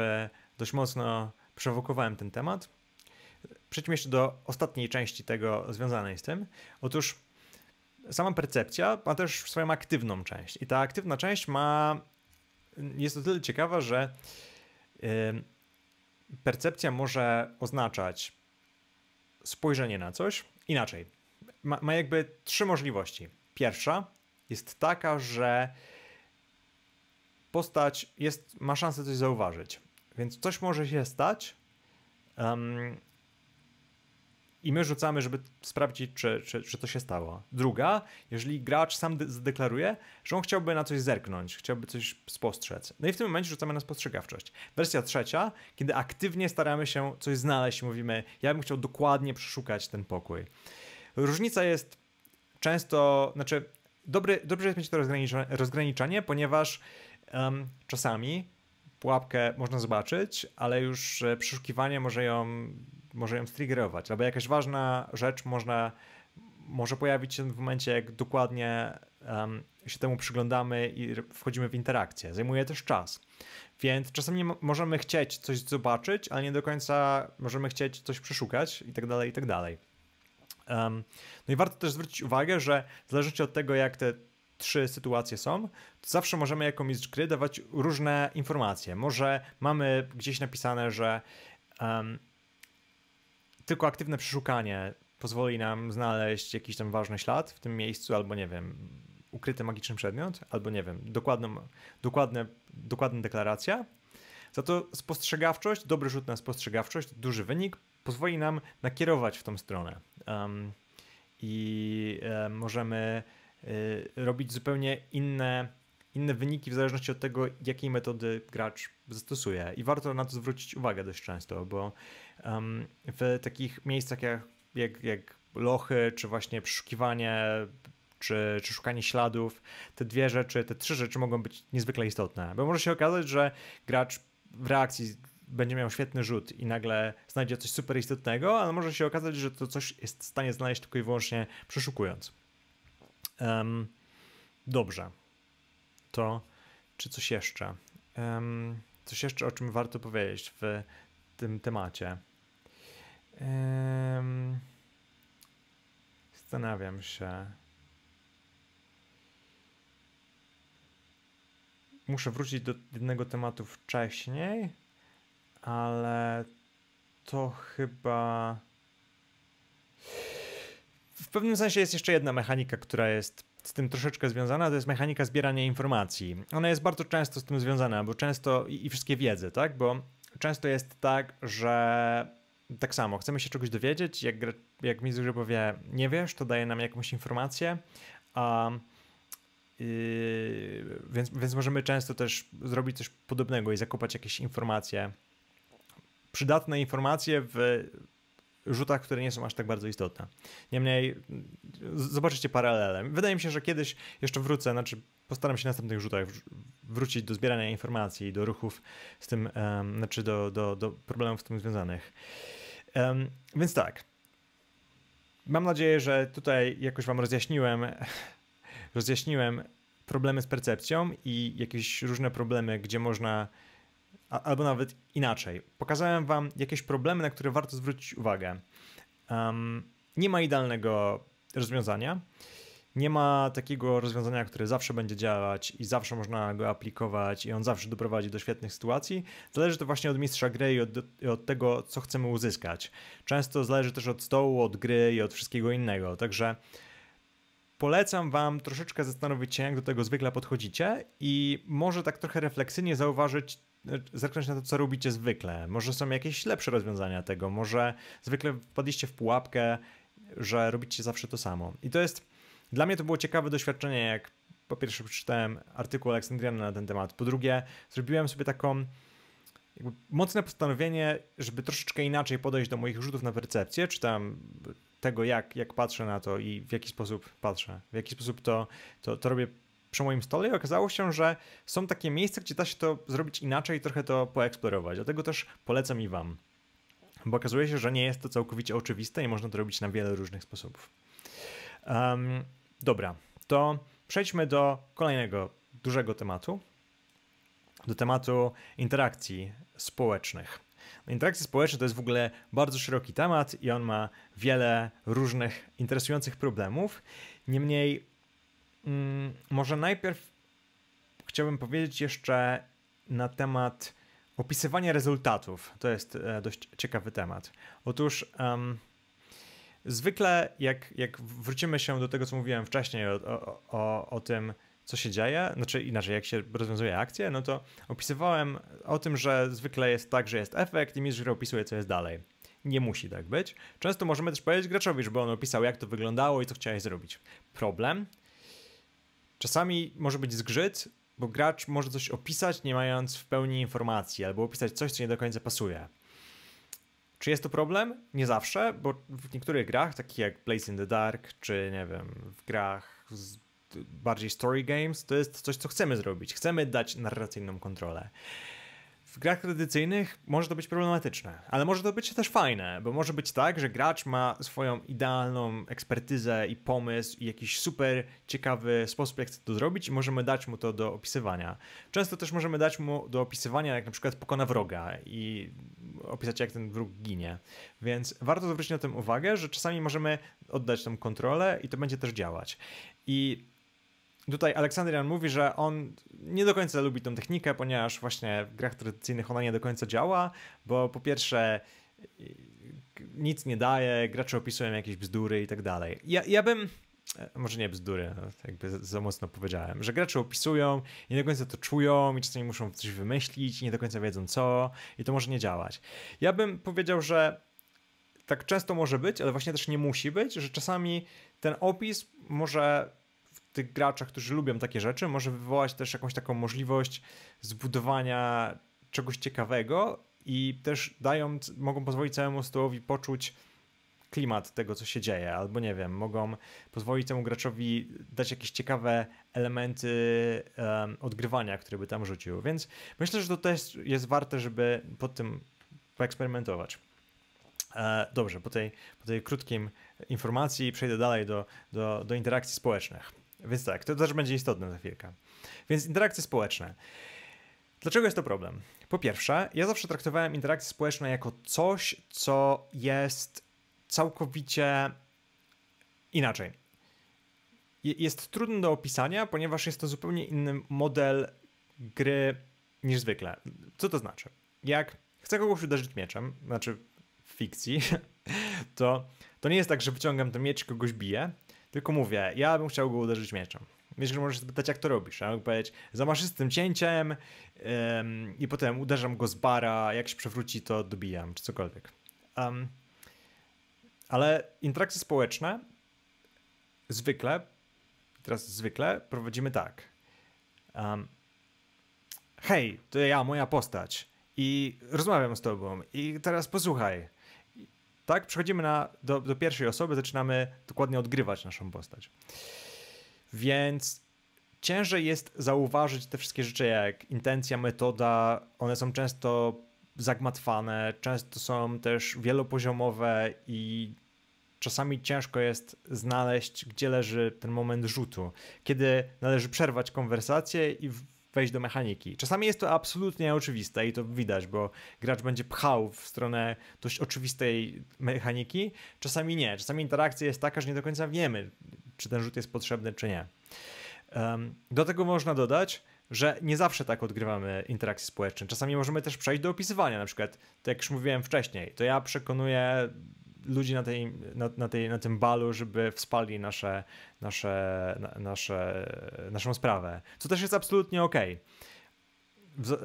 dość mocno przewokowałem ten temat. Przejdźmy jeszcze do ostatniej części tego związanej z tym. Otóż sama percepcja ma też swoją aktywną część. I ta aktywna część ma jest o tyle ciekawa, że percepcja może oznaczać spojrzenie na coś inaczej. Ma, ma jakby trzy możliwości. Pierwsza jest taka, że postać jest, ma szansę coś zauważyć. Więc coś może się stać, um, i my rzucamy, żeby sprawdzić, czy, czy, czy to się stało. Druga, jeżeli gracz sam zdeklaruje, że on chciałby na coś zerknąć, chciałby coś spostrzec. No i w tym momencie rzucamy na spostrzegawczość. Wersja trzecia, kiedy aktywnie staramy się coś znaleźć, mówimy, ja bym chciał dokładnie przeszukać ten pokój. Różnica jest często, znaczy dobry, dobrze jest mieć to rozgraniczanie, ponieważ um, czasami pułapkę można zobaczyć, ale już e, przeszukiwanie może ją może ją striggerować, albo jakaś ważna rzecz można, może pojawić się w momencie, jak dokładnie um, się temu przyglądamy i wchodzimy w interakcję. Zajmuje też czas. Więc czasami możemy chcieć coś zobaczyć, ale nie do końca możemy chcieć coś przeszukać i tak dalej, i tak dalej. no i warto też zwrócić uwagę, że w zależności od tego, jak te trzy sytuacje są, to zawsze możemy jako mistrz gry dawać różne informacje. Może mamy gdzieś napisane, że um, tylko aktywne przeszukanie pozwoli nam znaleźć jakiś tam ważny ślad w tym miejscu, albo nie wiem, ukryty magiczny przedmiot, albo nie wiem, dokładną, dokładne, dokładna deklaracja. Za to spostrzegawczość, dobry rzut na spostrzegawczość, duży wynik, pozwoli nam nakierować w tą stronę. Um, I e, możemy y, robić zupełnie inne, inne wyniki w zależności od tego, jakiej metody gracz zastosuje. I warto na to zwrócić uwagę dość często, bo w takich miejscach jak, jak, jak lochy, czy właśnie przeszukiwanie, czy, czy szukanie śladów, te dwie rzeczy, te trzy rzeczy mogą być niezwykle istotne, bo może się okazać, że gracz w reakcji będzie miał świetny rzut i nagle znajdzie coś super istotnego, ale może się okazać, że to coś jest w stanie znaleźć tylko i wyłącznie przeszukując. Um, dobrze. To czy coś jeszcze? Um, coś jeszcze, o czym warto powiedzieć w tym temacie. Um, zastanawiam się. Muszę wrócić do jednego tematu wcześniej, ale to chyba. W pewnym sensie jest jeszcze jedna mechanika, która jest z tym troszeczkę związana, to jest mechanika zbierania informacji. Ona jest bardzo często z tym związana, bo często i, i wszystkie wiedzy, tak? Bo często jest tak, że tak samo, chcemy się czegoś dowiedzieć, jak, jak powie, nie wiesz, to daje nam jakąś informację, a yy, więc, więc możemy często też zrobić coś podobnego i zakopać jakieś informacje, przydatne informacje w rzutach, które nie są aż tak bardzo istotne. Niemniej zobaczycie paralele. Wydaje mi się, że kiedyś jeszcze wrócę, znaczy postaram się na następnych rzutach wrócić do zbierania informacji, do ruchów z tym, um, znaczy do, do, do problemów z tym związanych. Um, więc tak. Mam nadzieję, że tutaj jakoś Wam rozjaśniłem, *laughs* rozjaśniłem problemy z percepcją i jakieś różne problemy, gdzie można, a, albo nawet inaczej. Pokazałem Wam jakieś problemy, na które warto zwrócić uwagę. Um, nie ma idealnego rozwiązania nie ma takiego rozwiązania, które zawsze będzie działać i zawsze można go aplikować i on zawsze doprowadzi do świetnych sytuacji. Zależy to właśnie od mistrza gry i od, od tego, co chcemy uzyskać. Często zależy też od stołu, od gry i od wszystkiego innego, także polecam Wam troszeczkę zastanowić się, jak do tego zwykle podchodzicie i może tak trochę refleksyjnie zauważyć, e, zerknąć na to, co robicie zwykle. Może są jakieś lepsze rozwiązania tego, może zwykle wpadliście w pułapkę, że robicie zawsze to samo. I to jest dla mnie to było ciekawe doświadczenie, jak po pierwsze przeczytałem artykuł Aleksandriana na ten temat, po drugie zrobiłem sobie taką mocne postanowienie, żeby troszeczkę inaczej podejść do moich rzutów na percepcję, czy tam tego, jak, jak patrzę na to i w jaki sposób patrzę, w jaki sposób to, to, to robię przy moim stole i okazało się, że są takie miejsca, gdzie da się to zrobić inaczej i trochę to poeksplorować. Dlatego też polecam i wam, bo okazuje się, że nie jest to całkowicie oczywiste i można to robić na wiele różnych sposobów. Um, Dobra, to przejdźmy do kolejnego dużego tematu, do tematu interakcji społecznych. Interakcje społeczne to jest w ogóle bardzo szeroki temat i on ma wiele różnych interesujących problemów. Niemniej, mm, może najpierw chciałbym powiedzieć jeszcze na temat opisywania rezultatów. To jest e, dość ciekawy temat. Otóż um, zwykle jak, jak wrócimy się do tego, co mówiłem wcześniej o, o, o, tym, co się dzieje, znaczy inaczej, jak się rozwiązuje akcję, no to opisywałem o tym, że zwykle jest tak, że jest efekt i mistrz gry opisuje, co jest dalej. Nie musi tak być. Często możemy też powiedzieć graczowi, żeby on opisał, jak to wyglądało i co chciałeś zrobić. Problem? Czasami może być zgrzyt, bo gracz może coś opisać, nie mając w pełni informacji, albo opisać coś, co nie do końca pasuje. Czy jest to problem? Nie zawsze, bo w niektórych grach, takich jak Place in the Dark, czy nie wiem, w grach bardziej story games, to jest coś, co chcemy zrobić. Chcemy dać narracyjną kontrolę w grach tradycyjnych może to być problematyczne, ale może to być też fajne, bo może być tak, że gracz ma swoją idealną ekspertyzę i pomysł i jakiś super ciekawy sposób, jak chce to zrobić i możemy dać mu to do opisywania. Często też możemy dać mu do opisywania, jak na przykład pokona wroga i opisać, jak ten wróg ginie. Więc warto zwrócić na tym uwagę, że czasami możemy oddać tą kontrolę i to będzie też działać. I Tutaj Aleksandrian mówi, że on nie do końca lubi tą technikę, ponieważ właśnie w grach tradycyjnych ona nie do końca działa, bo po pierwsze y, nic nie daje, gracze opisują jakieś bzdury i tak dalej. Ja, ja bym e, może nie bzdury, no, jakby za mocno powiedziałem, że gracze opisują i nie do końca to czują i czasami muszą coś wymyślić i nie do końca wiedzą co i to może nie działać. Ja bym powiedział, że tak często może być, ale właśnie też nie musi być, że czasami ten opis może tych graczach, którzy lubią takie rzeczy, może wywołać też jakąś taką możliwość zbudowania czegoś ciekawego i też dają, mogą pozwolić całemu stołowi poczuć klimat tego, co się dzieje, albo nie wiem, mogą pozwolić temu graczowi dać jakieś ciekawe elementy um, odgrywania, które by tam rzucił. Więc myślę, że to też jest warte, żeby pod tym poeksperymentować. E, dobrze, po tej, po tej krótkiej informacji przejdę dalej do, do, do interakcji społecznych. Więc tak, to też będzie istotne za chwilkę. Więc interakcje społeczne. Dlaczego jest to problem? Po pierwsze, ja zawsze traktowałem interakcje społeczne jako coś, co jest całkowicie inaczej. Jest trudno do opisania, ponieważ jest to zupełnie inny model gry niż zwykle. Co to znaczy? Jak chcę kogoś uderzyć mieczem, znaczy w fikcji, *laughs* to, to nie jest tak, że wyciągam ten miecz i kogoś biję, tylko mówię, ja bym chciał go uderzyć mieczem. Myślę, że możesz zapytać, jak to robisz. Ja mogę powiedzieć, zamaszystym cięciem um, i potem uderzam go z bara, jak się przewróci, to dobijam, czy cokolwiek. Um, ale interakcje społeczne zwykle, teraz zwykle, prowadzimy tak. Um, hej, to ja, moja postać i rozmawiam z tobą i teraz posłuchaj. Tak, przechodzimy na, do, do pierwszej osoby, zaczynamy dokładnie odgrywać naszą postać. Więc ciężej jest zauważyć te wszystkie rzeczy jak intencja, metoda, one są często zagmatwane, często są też wielopoziomowe i czasami ciężko jest znaleźć, gdzie leży ten moment rzutu, kiedy należy przerwać konwersację i wejść do mechaniki. Czasami jest to absolutnie oczywiste i to widać, bo gracz będzie pchał w stronę dość oczywistej mechaniki, czasami nie. Czasami interakcja jest taka, że nie do końca wiemy, czy ten rzut jest potrzebny, czy nie. Do tego można dodać, że nie zawsze tak odgrywamy interakcje społeczne. Czasami możemy też przejść do opisywania, na przykład, tak jak już mówiłem wcześniej, to ja przekonuję ludzi na, tej, na, na, tej, na tym balu, żeby wspali nasze, nasze, na, nasze, naszą sprawę. Co też jest absolutnie okej. Okay.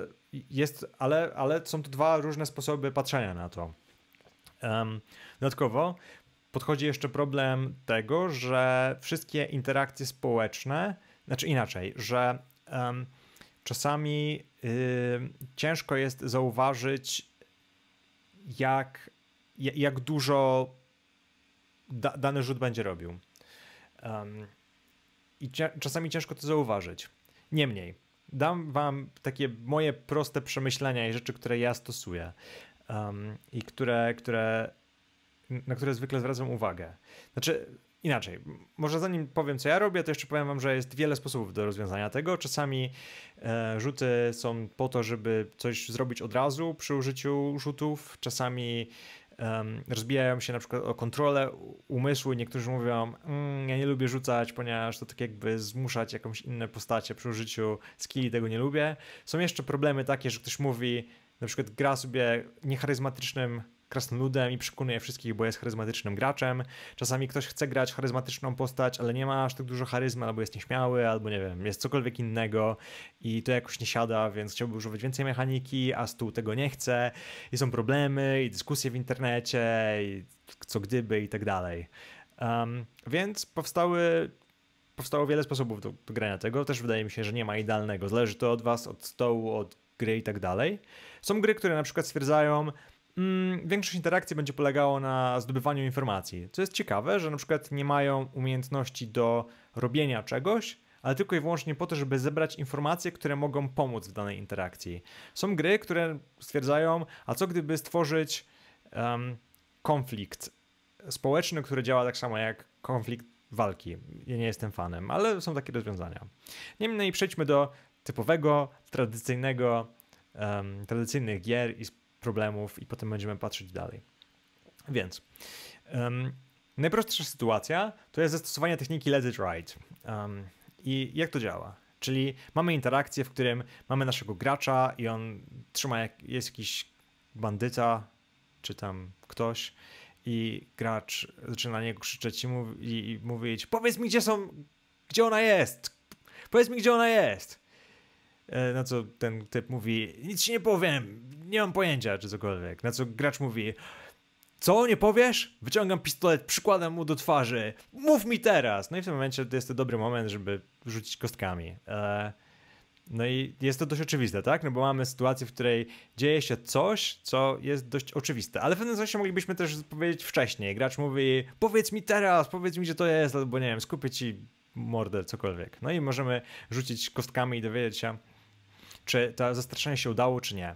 Jest, ale, ale są to dwa różne sposoby patrzenia na to. Um, dodatkowo podchodzi jeszcze problem tego, że wszystkie interakcje społeczne, znaczy inaczej, że um, czasami y, ciężko jest zauważyć, jak jak dużo da, dany rzut będzie robił. Um, I czasami ciężko to zauważyć. Niemniej, dam wam takie moje proste przemyślenia i rzeczy, które ja stosuję um, i które, które, na które zwykle zwracam uwagę. Znaczy, inaczej, może zanim powiem, co ja robię, to jeszcze powiem wam, że jest wiele sposobów do rozwiązania tego. Czasami e, rzuty są po to, żeby coś zrobić od razu przy użyciu rzutów, czasami um, rozbijają się na przykład o kontrolę umysłu. Niektórzy mówią, mm, ja nie lubię rzucać, ponieważ to tak jakby zmuszać jakąś inne postacie przy użyciu skilli, tego nie lubię. Są jeszcze problemy takie, że ktoś mówi, na przykład gra sobie niecharyzmatycznym krasnoludem i przekonuje wszystkich, bo jest charyzmatycznym graczem. Czasami ktoś chce grać charyzmatyczną postać, ale nie ma aż tak dużo charyzmy, albo jest nieśmiały, albo nie wiem, jest cokolwiek innego i to jakoś nie siada, więc chciałby używać więcej mechaniki, a stół tego nie chce i są problemy i dyskusje w internecie i co gdyby i tak dalej. Um, więc powstały powstało wiele sposobów do, do, grania tego. Też wydaje mi się, że nie ma idealnego. Zależy to od was, od stołu, od gry i tak dalej. Są gry, które na przykład stwierdzają, mm, większość interakcji będzie polegało na zdobywaniu informacji. Co jest ciekawe, że na przykład nie mają umiejętności do robienia czegoś, ale tylko i wyłącznie po to, żeby zebrać informacje, które mogą pomóc w danej interakcji. Są gry, które stwierdzają, a co gdyby stworzyć um, konflikt społeczny, który działa tak samo jak konflikt walki. Ja nie jestem fanem, ale są takie rozwiązania. Niemniej przejdźmy do typowego, tradycyjnego, um, tradycyjnych gier i problemów i potem będziemy patrzeć dalej. Więc um, najprostsza sytuacja to jest zastosowanie techniki Let it ride. Um, I jak to działa? Czyli mamy interakcję, w którym mamy naszego gracza i on trzyma, jak, jest jakiś bandyta, czy tam ktoś i gracz zaczyna na niego krzyczeć i mówi, i, i powiedz mi, gdzie są, gdzie ona jest, powiedz mi, gdzie ona jest. E, na co ten typ mówi, nic ci nie powiem, nie mam pojęcia, czy cokolwiek. Na co gracz mówi, co nie powiesz? Wyciągam pistolet, przykładam mu do twarzy, mów mi teraz! No i w tym momencie to jest to dobry moment, żeby rzucić kostkami. E, no i jest to dość oczywiste, tak? No bo mamy sytuację, w której dzieje się coś, co jest dość oczywiste. Ale w pewnym sensie moglibyśmy też powiedzieć wcześniej. Gracz mówi, powiedz mi teraz, powiedz mi, gdzie to jest, albo nie wiem, skupię ci mordę, cokolwiek. No i możemy rzucić kostkami i dowiedzieć się, czy to zastraszenie się udało, czy nie.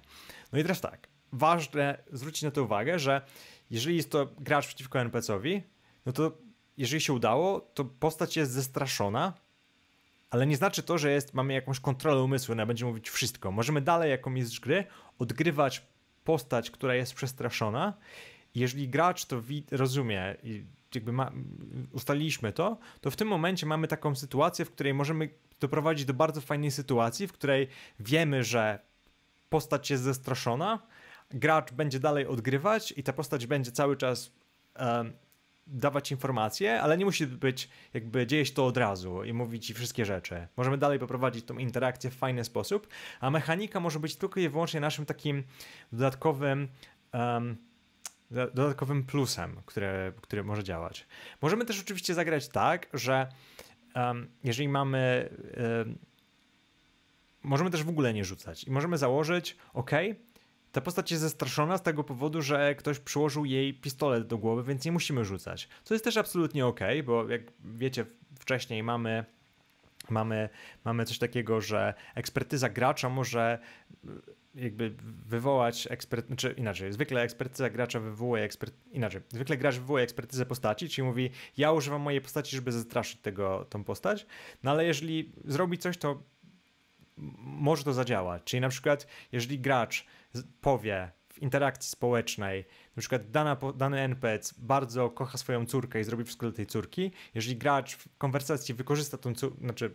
No i teraz tak, ważne zwrócić na to uwagę, że jeżeli jest to gracz przeciwko NPC-owi, no to jeżeli się udało, to postać jest zestraszona, ale nie znaczy to, że jest, mamy jakąś kontrolę umysłu, ona będzie mówić wszystko. Możemy dalej jako mistrz gry odgrywać postać, która jest przestraszona. Jeżeli gracz to rozumie jakby ma, ustaliliśmy to, to w tym momencie mamy taką sytuację, w której możemy doprowadzić do bardzo fajnej sytuacji, w której wiemy, że postać jest zestraszona, gracz będzie dalej odgrywać i ta postać będzie cały czas dawać informacje, ale nie musi być jakby dzieje się to od razu i mówić ci wszystkie rzeczy. Możemy dalej poprowadzić tą interakcję w fajny sposób, a mechanika może być tylko i wyłącznie naszym takim dodatkowym dodatkowym plusem, które, które może działać. Możemy też oczywiście zagrać tak, że um, jeżeli mamy. Um, możemy też w ogóle nie rzucać i możemy założyć, ok, ta postać jest zastraszona z tego powodu, że ktoś przyłożył jej pistolet do głowy, więc nie musimy rzucać. Co jest też absolutnie ok, bo jak wiecie, wcześniej mamy. Mamy, mamy coś takiego, że ekspertyza gracza może jakby wywołać ekspert, czy znaczy inaczej, zwykle ekspertyza gracza wywołuje ekspert, inaczej, zwykle gracz wywołuje ekspertyzę postaci, czyli mówi, ja używam mojej postaci, żeby zastraszyć tego, tą postać, no ale jeżeli zrobi coś, to może to zadziałać, czyli na przykład jeżeli gracz powie w interakcji społecznej, na przykład dana, dany NPC bardzo kocha swoją córkę i zrobi wszystko dla tej córki, jeżeli gracz w konwersacji wykorzysta tą znaczy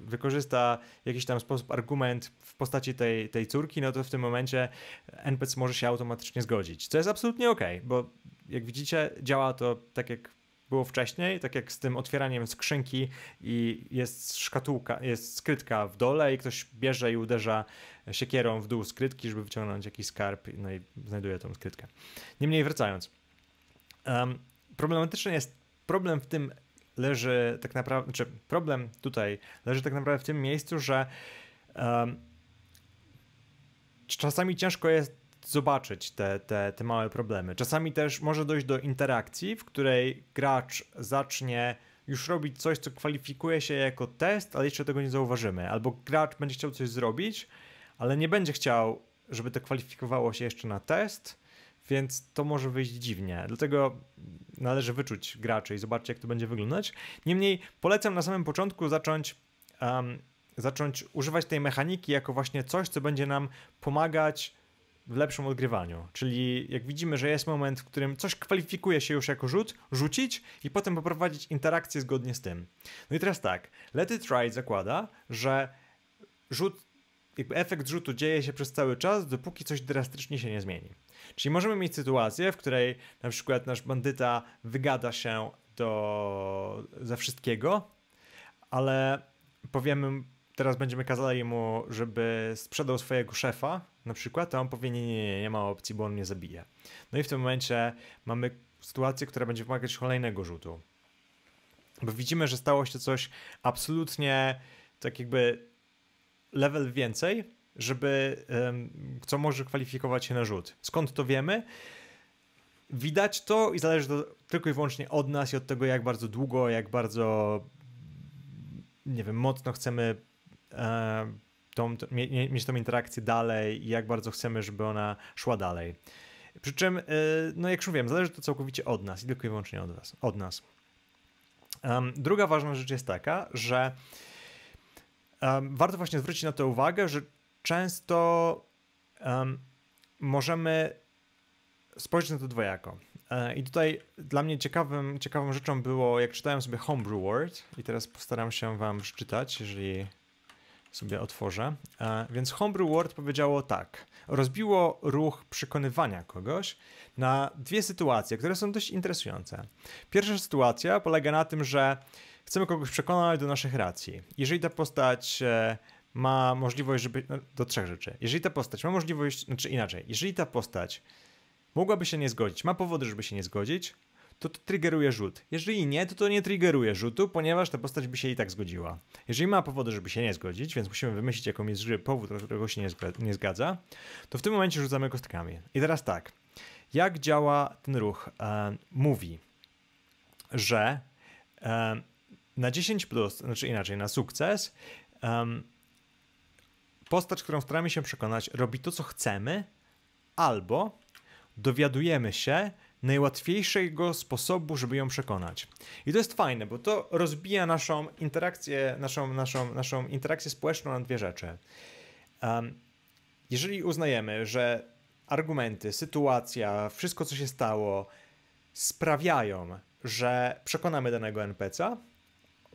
wykorzysta jakiś tam sposób, argument w postaci tej, tej córki, no to w tym momencie NPC może się automatycznie zgodzić, co jest absolutnie ok, bo jak widzicie, działa to tak jak było wcześniej, tak jak z tym otwieraniem skrzynki i jest szkatułka, jest skrytka w dole i ktoś bierze i uderza siekierą w dół skrytki, żeby wyciągnąć jakiś skarb, no i znajduje tą skrytkę. Niemniej wracając, um, problematyczny jest problem w tym, leży tak naprawdę, czy znaczy problem tutaj leży tak naprawdę w tym miejscu, że um, czasami ciężko jest zobaczyć te, te, te małe problemy. Czasami też może dojść do interakcji, w której gracz zacznie już robić coś, co kwalifikuje się jako test, ale jeszcze tego nie zauważymy. Albo gracz będzie chciał coś zrobić, ale nie będzie chciał, żeby to kwalifikowało się jeszcze na test, więc to może wyjść dziwnie. Dlatego należy wyczuć graczy i zobaczyć, jak to będzie wyglądać. Niemniej polecam na samym początku zacząć. Um, zacząć używać tej mechaniki jako właśnie coś, co będzie nam pomagać w lepszym odgrywaniu. Czyli jak widzimy, że jest moment, w którym coś kwalifikuje się już jako rzut, rzucić i potem poprowadzić interakcję zgodnie z tym. No i teraz tak, Let It Ride zakłada, że rzut, jakby efekt rzutu dzieje się przez cały czas, dopóki coś drastycznie się nie zmieni. Czyli możemy mieć sytuację, w której na przykład nasz bandyta wygada się do, ze wszystkiego, ale powiemy, teraz będziemy kazali mu, żeby sprzedał swojego szefa, na przykład, a on powie, nie, nie, nie, nie ma opcji, bo on mnie zabije. No i w tym momencie mamy sytuację, która będzie wymagać kolejnego rzutu. Bo widzimy, że stało się coś absolutnie tak jakby level więcej, żeby, co może kwalifikować się na rzut. Skąd to wiemy? Widać to i zależy to tylko i wyłącznie od nas i od tego, jak bardzo długo, jak bardzo, nie wiem, mocno chcemy e, tą, to, mieć tą interakcję dalej i jak bardzo chcemy, żeby ona szła dalej. Przy czym, e, no jak już mówiłem, zależy to całkowicie od nas i tylko i wyłącznie od, was, od nas. Um, druga ważna rzecz jest taka, że um, warto właśnie zwrócić na to uwagę, że często um, możemy spojrzeć na to dwojako. E, I tutaj dla mnie ciekawym, ciekawą rzeczą było, jak czytałem sobie Homebrew Word i teraz postaram się wam przeczytać, jeżeli sobie otworzę. E, więc Homebrew Word powiedziało tak. Rozbiło ruch przekonywania kogoś na dwie sytuacje, które są dość interesujące. Pierwsza sytuacja polega na tym, że chcemy kogoś przekonać do naszych racji. Jeżeli ta postać e, ma możliwość, żeby. No, do trzech rzeczy. Jeżeli ta postać ma możliwość, znaczy inaczej, jeżeli ta postać mogłaby się nie zgodzić, ma powody, żeby się nie zgodzić, to to triggeruje rzut. Jeżeli nie, to to nie triggeruje rzutu, ponieważ ta postać by się i tak zgodziła. Jeżeli ma powody, żeby się nie zgodzić, więc musimy wymyślić, jaką jest powód, do którego się nie, zgadza, to w tym momencie rzucamy kostkami. I teraz tak. Jak działa ten ruch? E, mówi, że e, na 10 plus, znaczy inaczej, na sukces. Um, postać, którą staramy się przekonać, robi to, co chcemy, albo dowiadujemy się najłatwiejszego sposobu, żeby ją przekonać. I to jest fajne, bo to rozbija naszą interakcję, naszą, naszą, naszą interakcję społeczną na dwie rzeczy. Um, jeżeli uznajemy, że argumenty, sytuacja, wszystko, co się stało, sprawiają, że przekonamy danego NPC'a,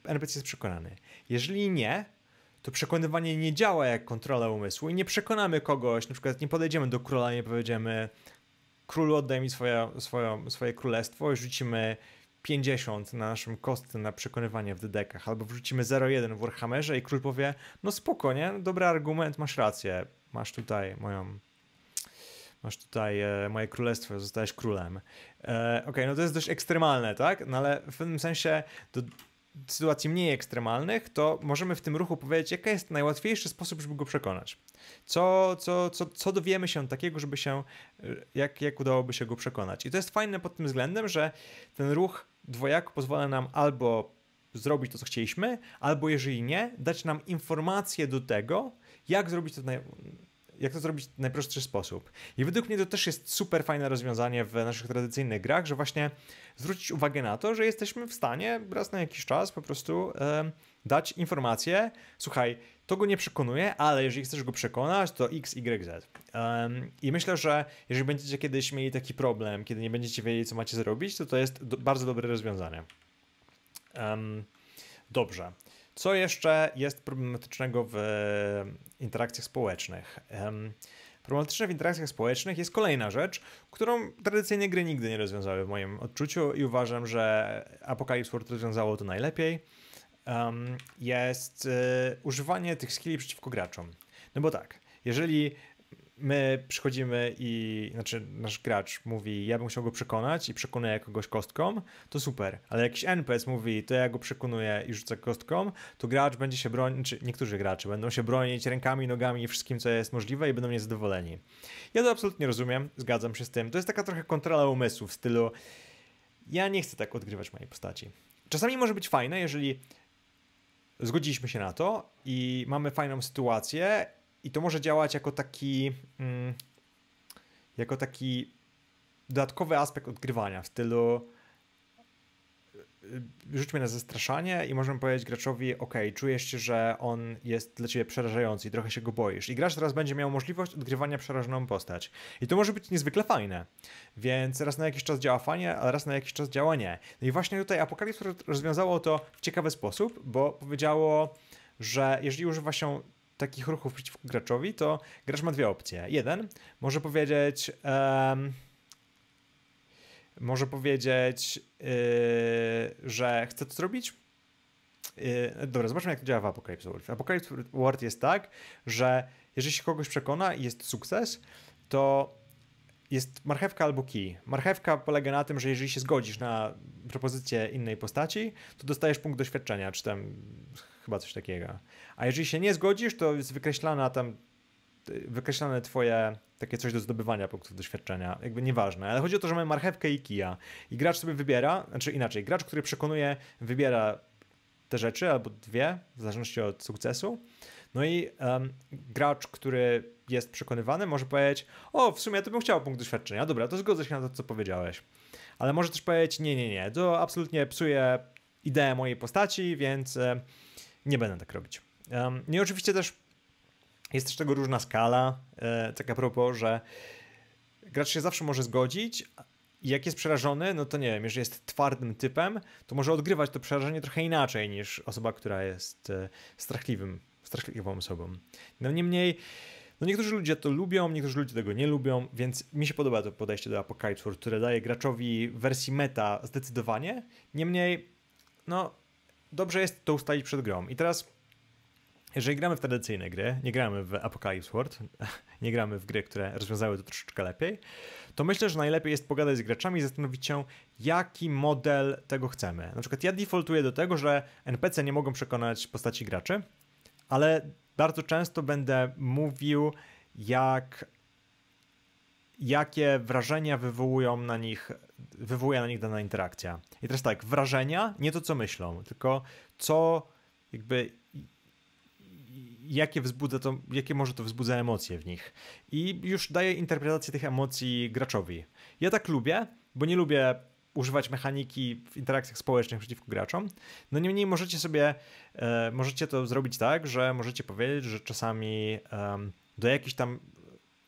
NPC jest przekonany. Jeżeli nie, to przekonywanie nie działa jak kontrola umysłu i nie przekonamy kogoś, na przykład nie podejdziemy do króla i nie powiedziemy królu oddaj mi swoje, swoje, swoje królestwo i rzucimy 50 na naszym kostce na przekonywanie w dedekach, albo wrzucimy 0,1 w Warhammerze i król powie, no spoko, nie? Dobry argument, masz rację, masz tutaj moją... Masz tutaj e, moje królestwo, zostałeś królem. E, Okej, okay, no to jest dość ekstremalne, tak? No ale w pewnym sensie do, sytuacji mniej ekstremalnych, to możemy w tym ruchu powiedzieć, jaki jest najłatwiejszy sposób, żeby go przekonać. Co, co, co, co dowiemy się takiego, żeby się, jak, jak udałoby się go przekonać. I to jest fajne pod tym względem, że ten ruch dwojak pozwala nam albo zrobić to, co chcieliśmy, albo jeżeli nie, dać nam informację do tego, jak zrobić to naj jak to zrobić w najprostszy sposób. I według mnie to też jest super fajne rozwiązanie w naszych tradycyjnych grach, że właśnie zwrócić uwagę na to, że jesteśmy w stanie raz na jakiś czas po prostu e, dać informację, słuchaj, to go nie przekonuje, ale jeżeli chcesz go przekonać, to x, y, z. I myślę, że jeżeli będziecie kiedyś mieli taki problem, kiedy nie będziecie wiedzieli, co macie zrobić, to to jest do, bardzo dobre rozwiązanie. dobrze. Co jeszcze jest problematycznego w e, interakcjach społecznych? Problematyczne w interakcjach społecznych jest kolejna rzecz, którą tradycyjnie gry nigdy nie rozwiązały w moim odczuciu i uważam, że Apocalypse World rozwiązało to najlepiej. Um, jest y, używanie tych skilli przeciwko graczom. No bo tak, jeżeli my przychodzimy i znaczy nasz gracz mówi, ja bym chciał go przekonać i przekonuję kogoś kostką, to super. Ale jakiś NPS mówi, to ja go przekonuję i rzucę kostką, to gracz będzie się bronić, czy znaczy, niektórzy gracze będą się bronić rękami, nogami i wszystkim, co jest możliwe i będą niezadowoleni. Ja to absolutnie rozumiem, zgadzam się z tym. To jest taka trochę kontrola umysłu w stylu ja nie chcę tak odgrywać mojej postaci. Czasami może być fajne, jeżeli zgodziliśmy się na to i mamy fajną sytuację i to może działać jako taki, mm, jako taki dodatkowy aspekt odgrywania w stylu y, rzućmy na zastraszanie i możemy powiedzieć graczowi, ok, czujesz się, że on jest dla ciebie przerażający i trochę się go boisz. I gracz teraz będzie miał możliwość odgrywania przerażoną postać. I to może być niezwykle fajne. Więc raz na jakiś czas działa fajnie, a raz na jakiś czas działa nie. No i właśnie tutaj Apokalips rozwiązało to w ciekawy sposób, bo powiedziało, że jeżeli używa się takich ruchów przeciwko graczowi, to gracz ma dwie opcje. Jeden, może powiedzieć... Um, może powiedzieć, yy, że chce to zrobić. Yy, dobra, zobaczmy, jak to działa w Apocalypse World. Apocalypse World jest tak, że jeżeli się kogoś przekona i jest sukces, to jest marchewka albo kij. Marchewka polega na tym, że jeżeli się zgodzisz na propozycję innej postaci, to dostajesz punkt doświadczenia, czy tam Chyba coś takiego. A jeżeli się nie zgodzisz, to jest wykreślana tam y, wykreślane twoje takie coś do zdobywania punktów doświadczenia, jakby nieważne, ale chodzi o to, że mamy marchewkę i kija i gracz sobie wybiera, znaczy inaczej, gracz, który przekonuje, wybiera te rzeczy albo dwie, w zależności od sukcesu, no i um, gracz, który jest przekonywany może powiedzieć, o w sumie ja to bym chciał punkt doświadczenia, dobra, to zgodzę się na to, co powiedziałeś, ale może też powiedzieć, nie, nie, nie, to absolutnie psuje ideę mojej postaci, więc nie będę tak robić. Um, I oczywiście też jest też tego różna skala, e, tak a propos, że gracz się zawsze może zgodzić, jak jest przerażony, no to nie wiem, jeżeli jest twardym typem, to może odgrywać to przerażenie trochę inaczej niż osoba, która jest e, strachliwym, strachliwą osobą. No niemniej, no niektórzy ludzie to lubią, niektórzy ludzie tego nie lubią, więc mi się podoba to podejście do Apocalypse, które daje graczowi wersji meta zdecydowanie. Niemniej, no dobrze jest to ustalić przed grą. I teraz, jeżeli gramy w tradycyjne gry, nie gramy w Apocalypse World, *laughs* nie gramy w gry, które rozwiązały to troszeczkę lepiej, to myślę, że najlepiej jest pogadać z graczami i zastanowić się, jaki model tego chcemy. Na przykład ja defaultuję do tego, że NPC nie mogą przekonać postaci graczy, ale bardzo często będę mówił, jak jakie wrażenia wywołują na nich wywołuje na nich dana interakcja. I teraz tak, wrażenia, nie to co myślą, tylko co jakby jakie wzbudza to, jakie może to wzbudza emocje w nich. I już daje interpretację tych emocji graczowi. Ja tak lubię, bo nie lubię używać mechaniki w interakcjach społecznych przeciwko graczom. No niemniej możecie sobie, e, możecie to zrobić tak, że możecie powiedzieć, że czasami e, do jakichś tam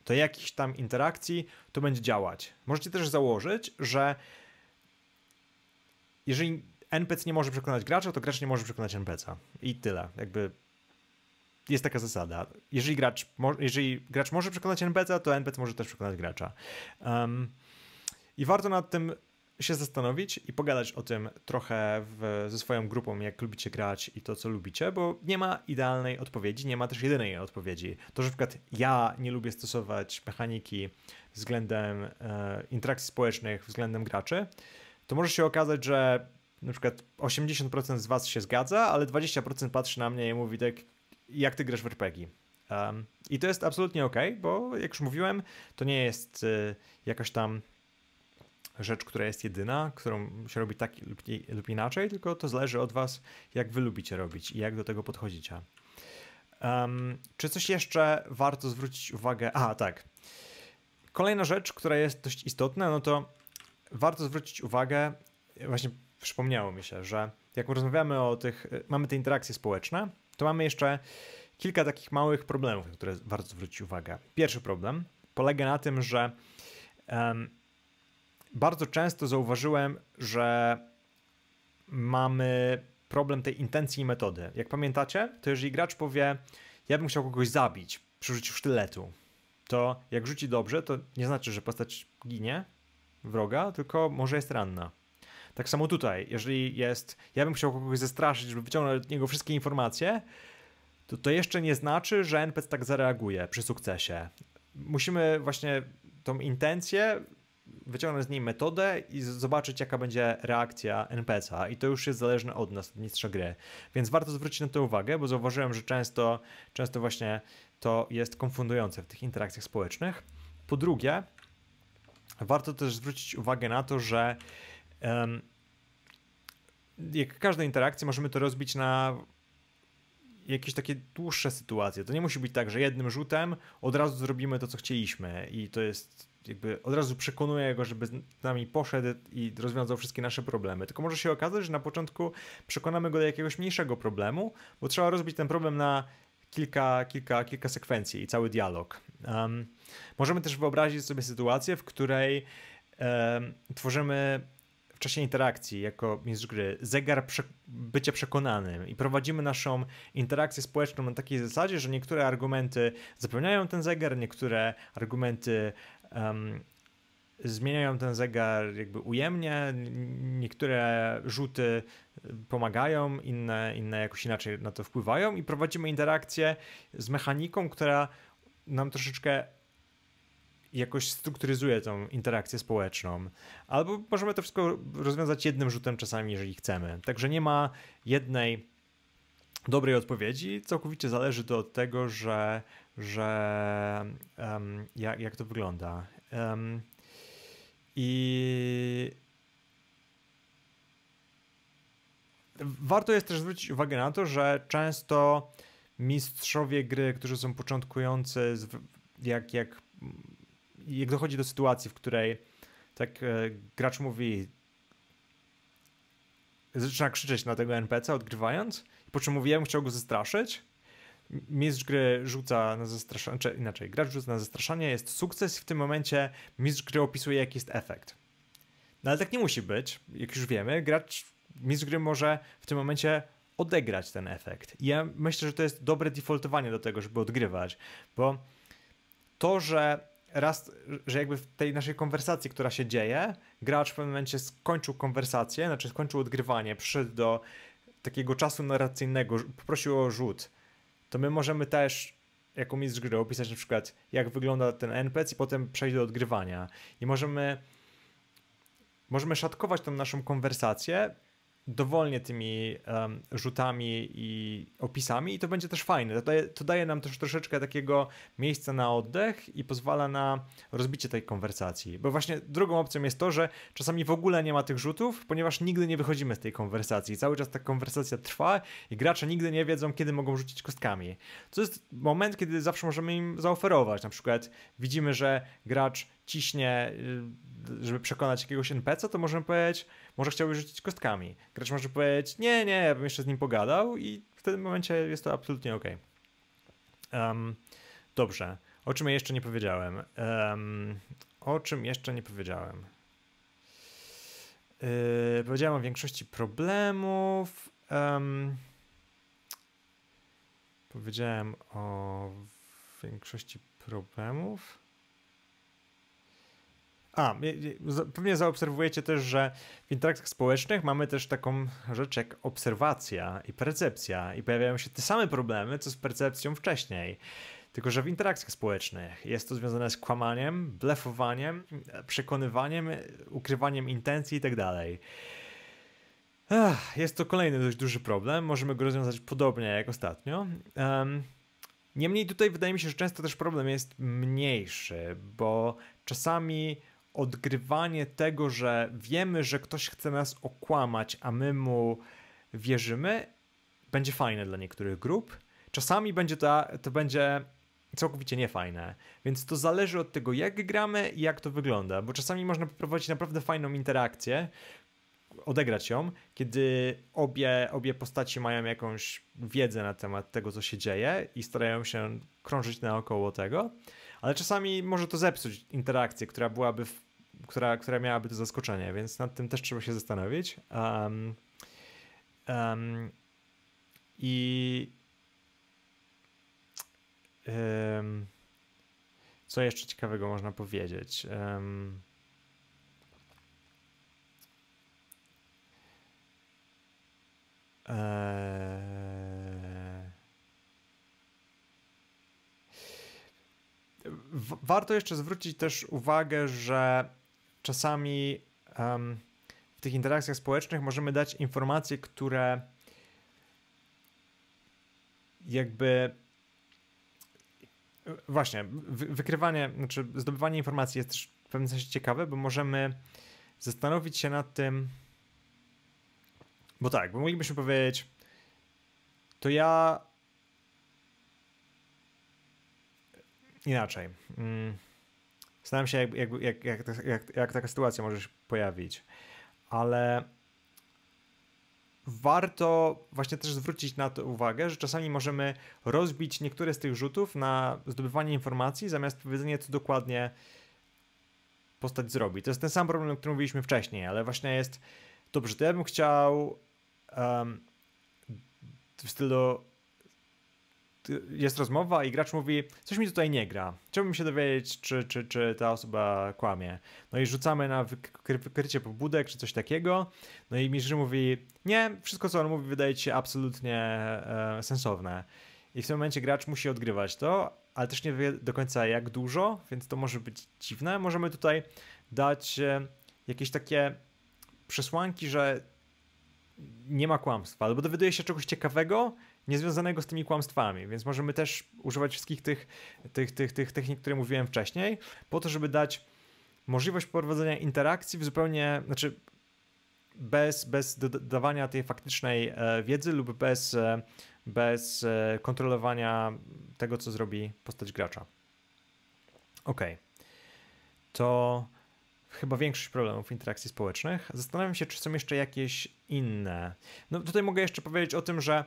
do jakichś tam interakcji, to będzie działać. Możecie też założyć, że jeżeli NPC nie może przekonać gracza, to gracz nie może przekonać NPC'a. I tyle. Jakby jest taka zasada. Jeżeli gracz, jeżeli gracz może przekonać NPC'a, to NPC może też przekonać gracza. Um, I warto nad tym się zastanowić i pogadać o tym trochę w, ze swoją grupą, jak lubicie grać i to, co lubicie, bo nie ma idealnej odpowiedzi, nie ma też jedynej odpowiedzi. To, że na przykład ja nie lubię stosować mechaniki względem e, interakcji społecznych, względem graczy, to może się okazać, że na przykład 80% z was się zgadza, ale 20% patrzy na mnie i mówi tak, jak ty grasz w RPG? Um, I to jest absolutnie ok, bo jak już mówiłem, to nie jest y, jakaś tam rzecz, która jest jedyna, którą się robi tak lub, inaczej, tylko to zależy od Was, jak Wy lubicie robić i jak do tego podchodzicie. Um, czy coś jeszcze warto zwrócić uwagę? A, tak. Kolejna rzecz, która jest dość istotna, no to warto zwrócić uwagę, właśnie przypomniało mi się, że jak rozmawiamy o tych, y, mamy te interakcje społeczne, to mamy jeszcze kilka takich małych problemów, na które warto zwrócić uwagę. Pierwszy problem polega na tym, że um, bardzo często zauważyłem, że mamy problem tej intencji i metody. Jak pamiętacie, to jeżeli gracz powie, ja bym chciał kogoś zabić przy rzuciu sztyletu, to jak rzuci dobrze, to nie znaczy, że postać ginie wroga, tylko może jest ranna. Tak samo tutaj, jeżeli jest, ja bym chciał kogoś zestraszyć, żeby wyciągnąć od niego wszystkie informacje, to to jeszcze nie znaczy, że NPC tak zareaguje przy sukcesie. Musimy właśnie tą intencję wyciągnąć z niej metodę i zobaczyć, jaka będzie reakcja NPC-a. I to już jest zależne od nas, od mistrza gry. Więc warto zwrócić na to uwagę, bo zauważyłem, że często, często właśnie to jest konfundujące w tych interakcjach społecznych. Po drugie, warto też zwrócić uwagę na to, że um, jak każda interakcja możemy to rozbić na jakieś takie dłuższe sytuacje. To nie musi być tak, że jednym rzutem od razu zrobimy to, co chcieliśmy i to jest jakby od razu przekonuje go, żeby z nami poszedł i rozwiązał wszystkie nasze problemy. Tylko może się okazać, że na początku przekonamy go do jakiegoś mniejszego problemu, bo trzeba rozbić ten problem na kilka, kilka, kilka sekwencji i cały dialog. Um, możemy też wyobrazić sobie sytuację, w której um, tworzymy w czasie interakcji jako mistrz gry zegar prze bycia przekonanym i prowadzimy naszą interakcję społeczną na takiej zasadzie, że niektóre argumenty zapełniają ten zegar, niektóre argumenty um, zmieniają ten zegar jakby ujemnie, niektóre rzuty pomagają, inne, inne jakoś inaczej na to wpływają i prowadzimy interakcję z mechaniką, która nam troszeczkę jakoś strukturyzuje tą interakcję społeczną. Albo możemy to wszystko rozwiązać jednym rzutem czasami, jeżeli chcemy. Także nie ma jednej dobrej odpowiedzi. Całkowicie zależy to od tego, że że um, jak, jak to wygląda. Um, I warto jest też zwrócić uwagę na to, że często mistrzowie gry, którzy są początkujący, jak, jak, jak dochodzi do sytuacji, w której tak e, gracz mówi, zaczyna krzyczeć na tego NPC odgrywając, po czym mówiłem, chciał go zastraszyć, mistrz gry rzuca na zastraszanie, czy inaczej, gracz rzuca na zastraszanie, jest sukces i w tym momencie mistrz gry opisuje, jaki jest efekt. No ale tak nie musi być, jak już wiemy, gracz, mistrz gry może w tym momencie odegrać ten efekt. I ja myślę, że to jest dobre defaultowanie do tego, żeby odgrywać, bo to, że raz, że jakby w tej naszej konwersacji, która się dzieje, gracz w pewnym momencie skończył konwersację, znaczy skończył odgrywanie, przyszedł do takiego czasu narracyjnego, poprosił o rzut, to my możemy też jako mistrz gry opisać na przykład, jak wygląda ten NPC i potem przejść do odgrywania. I możemy możemy szatkować tą naszą konwersację dowolnie tymi um, rzutami i opisami i to będzie też fajne. To daje, to daje nam też troszeczkę takiego miejsca na oddech i pozwala na rozbicie tej konwersacji. Bo właśnie drugą opcją jest to, że czasami w ogóle nie ma tych rzutów, ponieważ nigdy nie wychodzimy z tej konwersacji. Cały czas ta konwersacja trwa i gracze nigdy nie wiedzą, kiedy mogą rzucić kostkami. To jest moment, kiedy zawsze możemy im zaoferować. Na przykład widzimy, że gracz ciśnie, y, żeby przekonać jakiegoś NPC, to możemy powiedzieć może chciałby rzucić kostkami. Gracz może powiedzieć, nie, nie, ja bym jeszcze z nim pogadał i w tym momencie jest to absolutnie ok. Um, dobrze, o czym ja jeszcze nie powiedziałem? Um, o czym jeszcze nie powiedziałem? Yy, powiedziałem o większości problemów. Um, powiedziałem o większości problemów. A, pewnie zaobserwujecie też, że w interakcjach społecznych mamy też taką rzecz jak obserwacja i percepcja i pojawiają się te same problemy, co z percepcją wcześniej. Tylko, że w interakcjach społecznych jest to związane z kłamaniem, blefowaniem, przekonywaniem, ukrywaniem intencji itd. Tak Ech, jest to kolejny dość duży problem. Możemy go rozwiązać podobnie jak ostatnio. Um, Niemniej tutaj wydaje mi się, że często też problem jest mniejszy, bo czasami odgrywanie tego, że wiemy, że ktoś chce nas okłamać, a my mu wierzymy, będzie fajne dla niektórych grup. Czasami będzie to, to będzie całkowicie niefajne. Więc to zależy od tego, jak gramy i jak to wygląda, bo czasami można poprowadzić naprawdę fajną interakcję, odegrać ją, kiedy obie, obie postaci mają jakąś wiedzę na temat tego, co się dzieje i starają się krążyć naokoło tego ale czasami może to zepsuć interakcję, która byłaby, w, która, która miałaby to zaskoczenie, więc nad tym też trzeba się zastanowić. Um, um, I um, co jeszcze ciekawego można powiedzieć? Eee, warto jeszcze zwrócić też uwagę, że czasami um, w tych interakcjach społecznych możemy dać informacje, które jakby właśnie wykrywanie, znaczy zdobywanie informacji jest też w pewnym sensie ciekawe, bo możemy zastanowić się nad tym, bo tak, bo moglibyśmy powiedzieć, to ja inaczej. Mm. Zastanawiam się, jak, jak, jak, jak, jak taka sytuacja może się pojawić, ale warto właśnie też zwrócić na to uwagę, że czasami możemy rozbić niektóre z tych rzutów na zdobywanie informacji, zamiast powiedzenia, co dokładnie postać zrobi. To jest ten sam problem, o którym mówiliśmy wcześniej, ale właśnie jest dobrze, to ja bym chciał um, w stylu jest rozmowa i gracz mówi, coś mi tutaj nie gra. Chciałbym się dowiedzieć, czy, czy, czy ta osoba kłamie. No i rzucamy na wykrycie pobudek, czy coś takiego. No i Mirzy mówi, nie, wszystko co on mówi wydaje ci się absolutnie e, sensowne. I w tym momencie gracz musi odgrywać to, ale też nie wie do końca jak dużo, więc to może być dziwne. Możemy tutaj dać e, jakieś takie przesłanki, że nie ma kłamstwa, albo dowiaduje się czegoś ciekawego, niezwiązanego z tymi kłamstwami, więc możemy też używać wszystkich tych, tych, tych, tych technik, które mówiłem wcześniej, po to, żeby dać możliwość prowadzenia interakcji w zupełnie, znaczy bez, bez dodawania tej faktycznej e, wiedzy lub bez, e, bez e, kontrolowania tego, co zrobi postać gracza. Ok, to chyba większość problemów interakcji społecznych. Zastanawiam się, czy są jeszcze jakieś inne. No tutaj mogę jeszcze powiedzieć o tym, że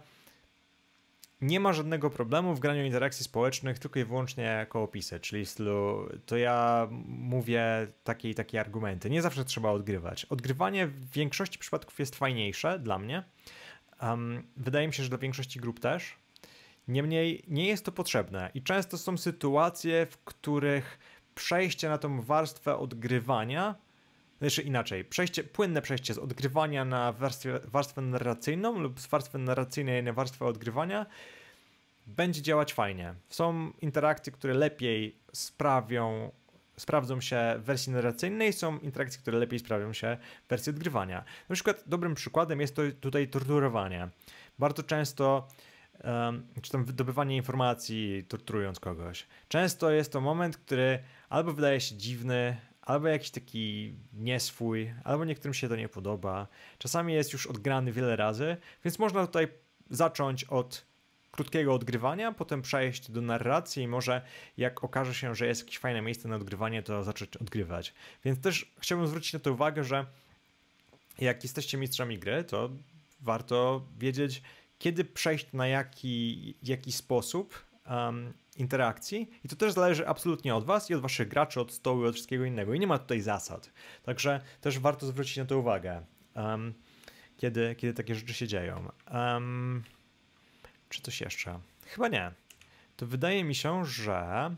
nie ma żadnego problemu w graniu interakcji społecznych tylko i wyłącznie jako opisy, czyli stylu to ja mówię takie i takie argumenty. Nie zawsze trzeba odgrywać. Odgrywanie w większości przypadków jest fajniejsze dla mnie. Um, wydaje mi się, że dla większości grup też. Niemniej nie jest to potrzebne i często są sytuacje, w których przejście na tą warstwę odgrywania znaczy inaczej, przejście, płynne przejście z odgrywania na warstwę, warstwę narracyjną lub z warstwy narracyjnej na warstwę odgrywania będzie działać fajnie. Są interakcje, które lepiej sprawią, sprawdzą się w wersji narracyjnej, są interakcje, które lepiej sprawią się w wersji odgrywania. Na przykład dobrym przykładem jest to tutaj torturowanie. Bardzo często czy tam wydobywanie informacji torturując kogoś. Często jest to moment, który albo wydaje się dziwny, albo jakiś taki nieswój, albo niektórym się to nie podoba. Czasami jest już odgrany wiele razy, więc można tutaj zacząć od krótkiego odgrywania, potem przejść do narracji i może jak okaże się, że jest jakieś fajne miejsce na odgrywanie, to zacząć odgrywać. Więc też chciałbym zwrócić na to uwagę, że jak jesteście mistrzami gry, to warto wiedzieć, kiedy przejść na jaki, jaki sposób, um, interakcji i to też zależy absolutnie od Was i od Waszych graczy, od stołu i od wszystkiego innego i nie ma tutaj zasad. Także też warto zwrócić na to uwagę, um, kiedy, kiedy takie rzeczy się dzieją. Um, czy coś jeszcze? Chyba nie. To wydaje mi się, że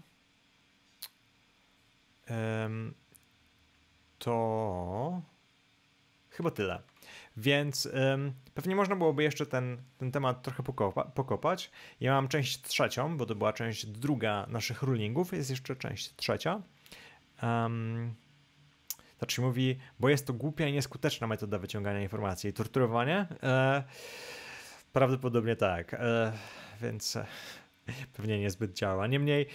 to chyba tyle. Więc ym, pewnie można byłoby jeszcze ten, ten temat trochę pokopa, pokopać. Ja mam część trzecią, bo to była część druga naszych rulingów, jest jeszcze część trzecia. Um, znaczy mówi, bo jest to głupia i nieskuteczna metoda wyciągania informacji. Torturowanie? E, prawdopodobnie tak, e, więc e, pewnie niezbyt działa. Niemniej,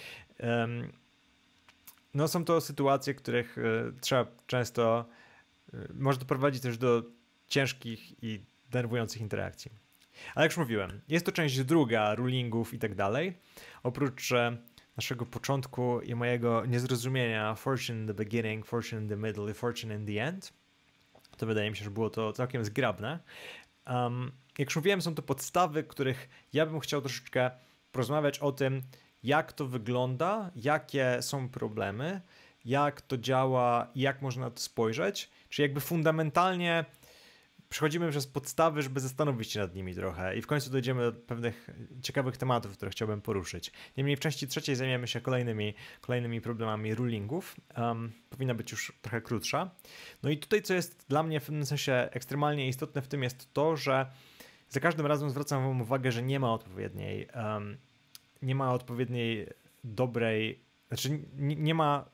no są to sytuacje, których e, trzeba często, e, może doprowadzić też do ciężkich i denerwujących interakcji. Ale jak już mówiłem, jest to część druga rulingów i tak dalej. Oprócz naszego początku i mojego niezrozumienia Fortune in the beginning, Fortune in the middle i Fortune in the end, to wydaje mi się, że było to całkiem zgrabne. Um, jak już mówiłem, są to podstawy, których ja bym chciał troszeczkę porozmawiać o tym, jak to wygląda, jakie są problemy, jak to działa i jak można na to spojrzeć. Czyli jakby fundamentalnie przechodzimy przez podstawy, żeby zastanowić się nad nimi trochę i w końcu dojdziemy do pewnych ciekawych tematów, które chciałbym poruszyć. Niemniej w części trzeciej zajmiemy się kolejnymi, kolejnymi problemami rulingów. Um, powinna być już trochę krótsza. No i tutaj, co jest dla mnie w pewnym sensie ekstremalnie istotne w tym jest to, że za każdym razem zwracam wam uwagę, że nie ma odpowiedniej, um, nie ma odpowiedniej dobrej, znaczy nie, nie ma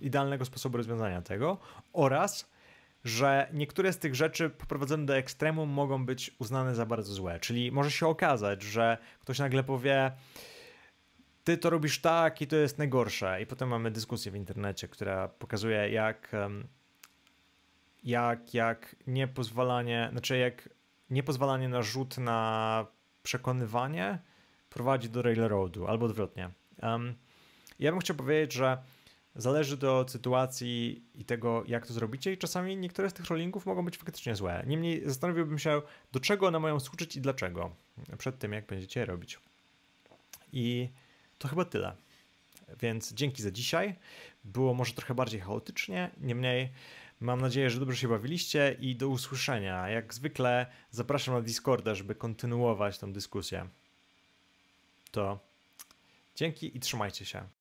idealnego sposobu rozwiązania tego oraz że niektóre z tych rzeczy poprowadzone do ekstremum mogą być uznane za bardzo złe. Czyli może się okazać, że ktoś nagle powie ty to robisz tak i to jest najgorsze. I potem mamy dyskusję w internecie, która pokazuje jak jak, jak niepozwalanie, znaczy jak niepozwalanie na rzut na przekonywanie prowadzi do railroadu, albo odwrotnie. Um, ja bym chciał powiedzieć, że Zależy to od sytuacji i tego, jak to zrobicie, i czasami niektóre z tych rollingów mogą być faktycznie złe. Niemniej zastanowiłbym się, do czego one mają służyć i dlaczego, przed tym, jak będziecie je robić. I to chyba tyle. Więc dzięki za dzisiaj. Było może trochę bardziej chaotycznie, niemniej mam nadzieję, że dobrze się bawiliście i do usłyszenia. Jak zwykle zapraszam na Discorda, żeby kontynuować tę dyskusję. To dzięki i trzymajcie się.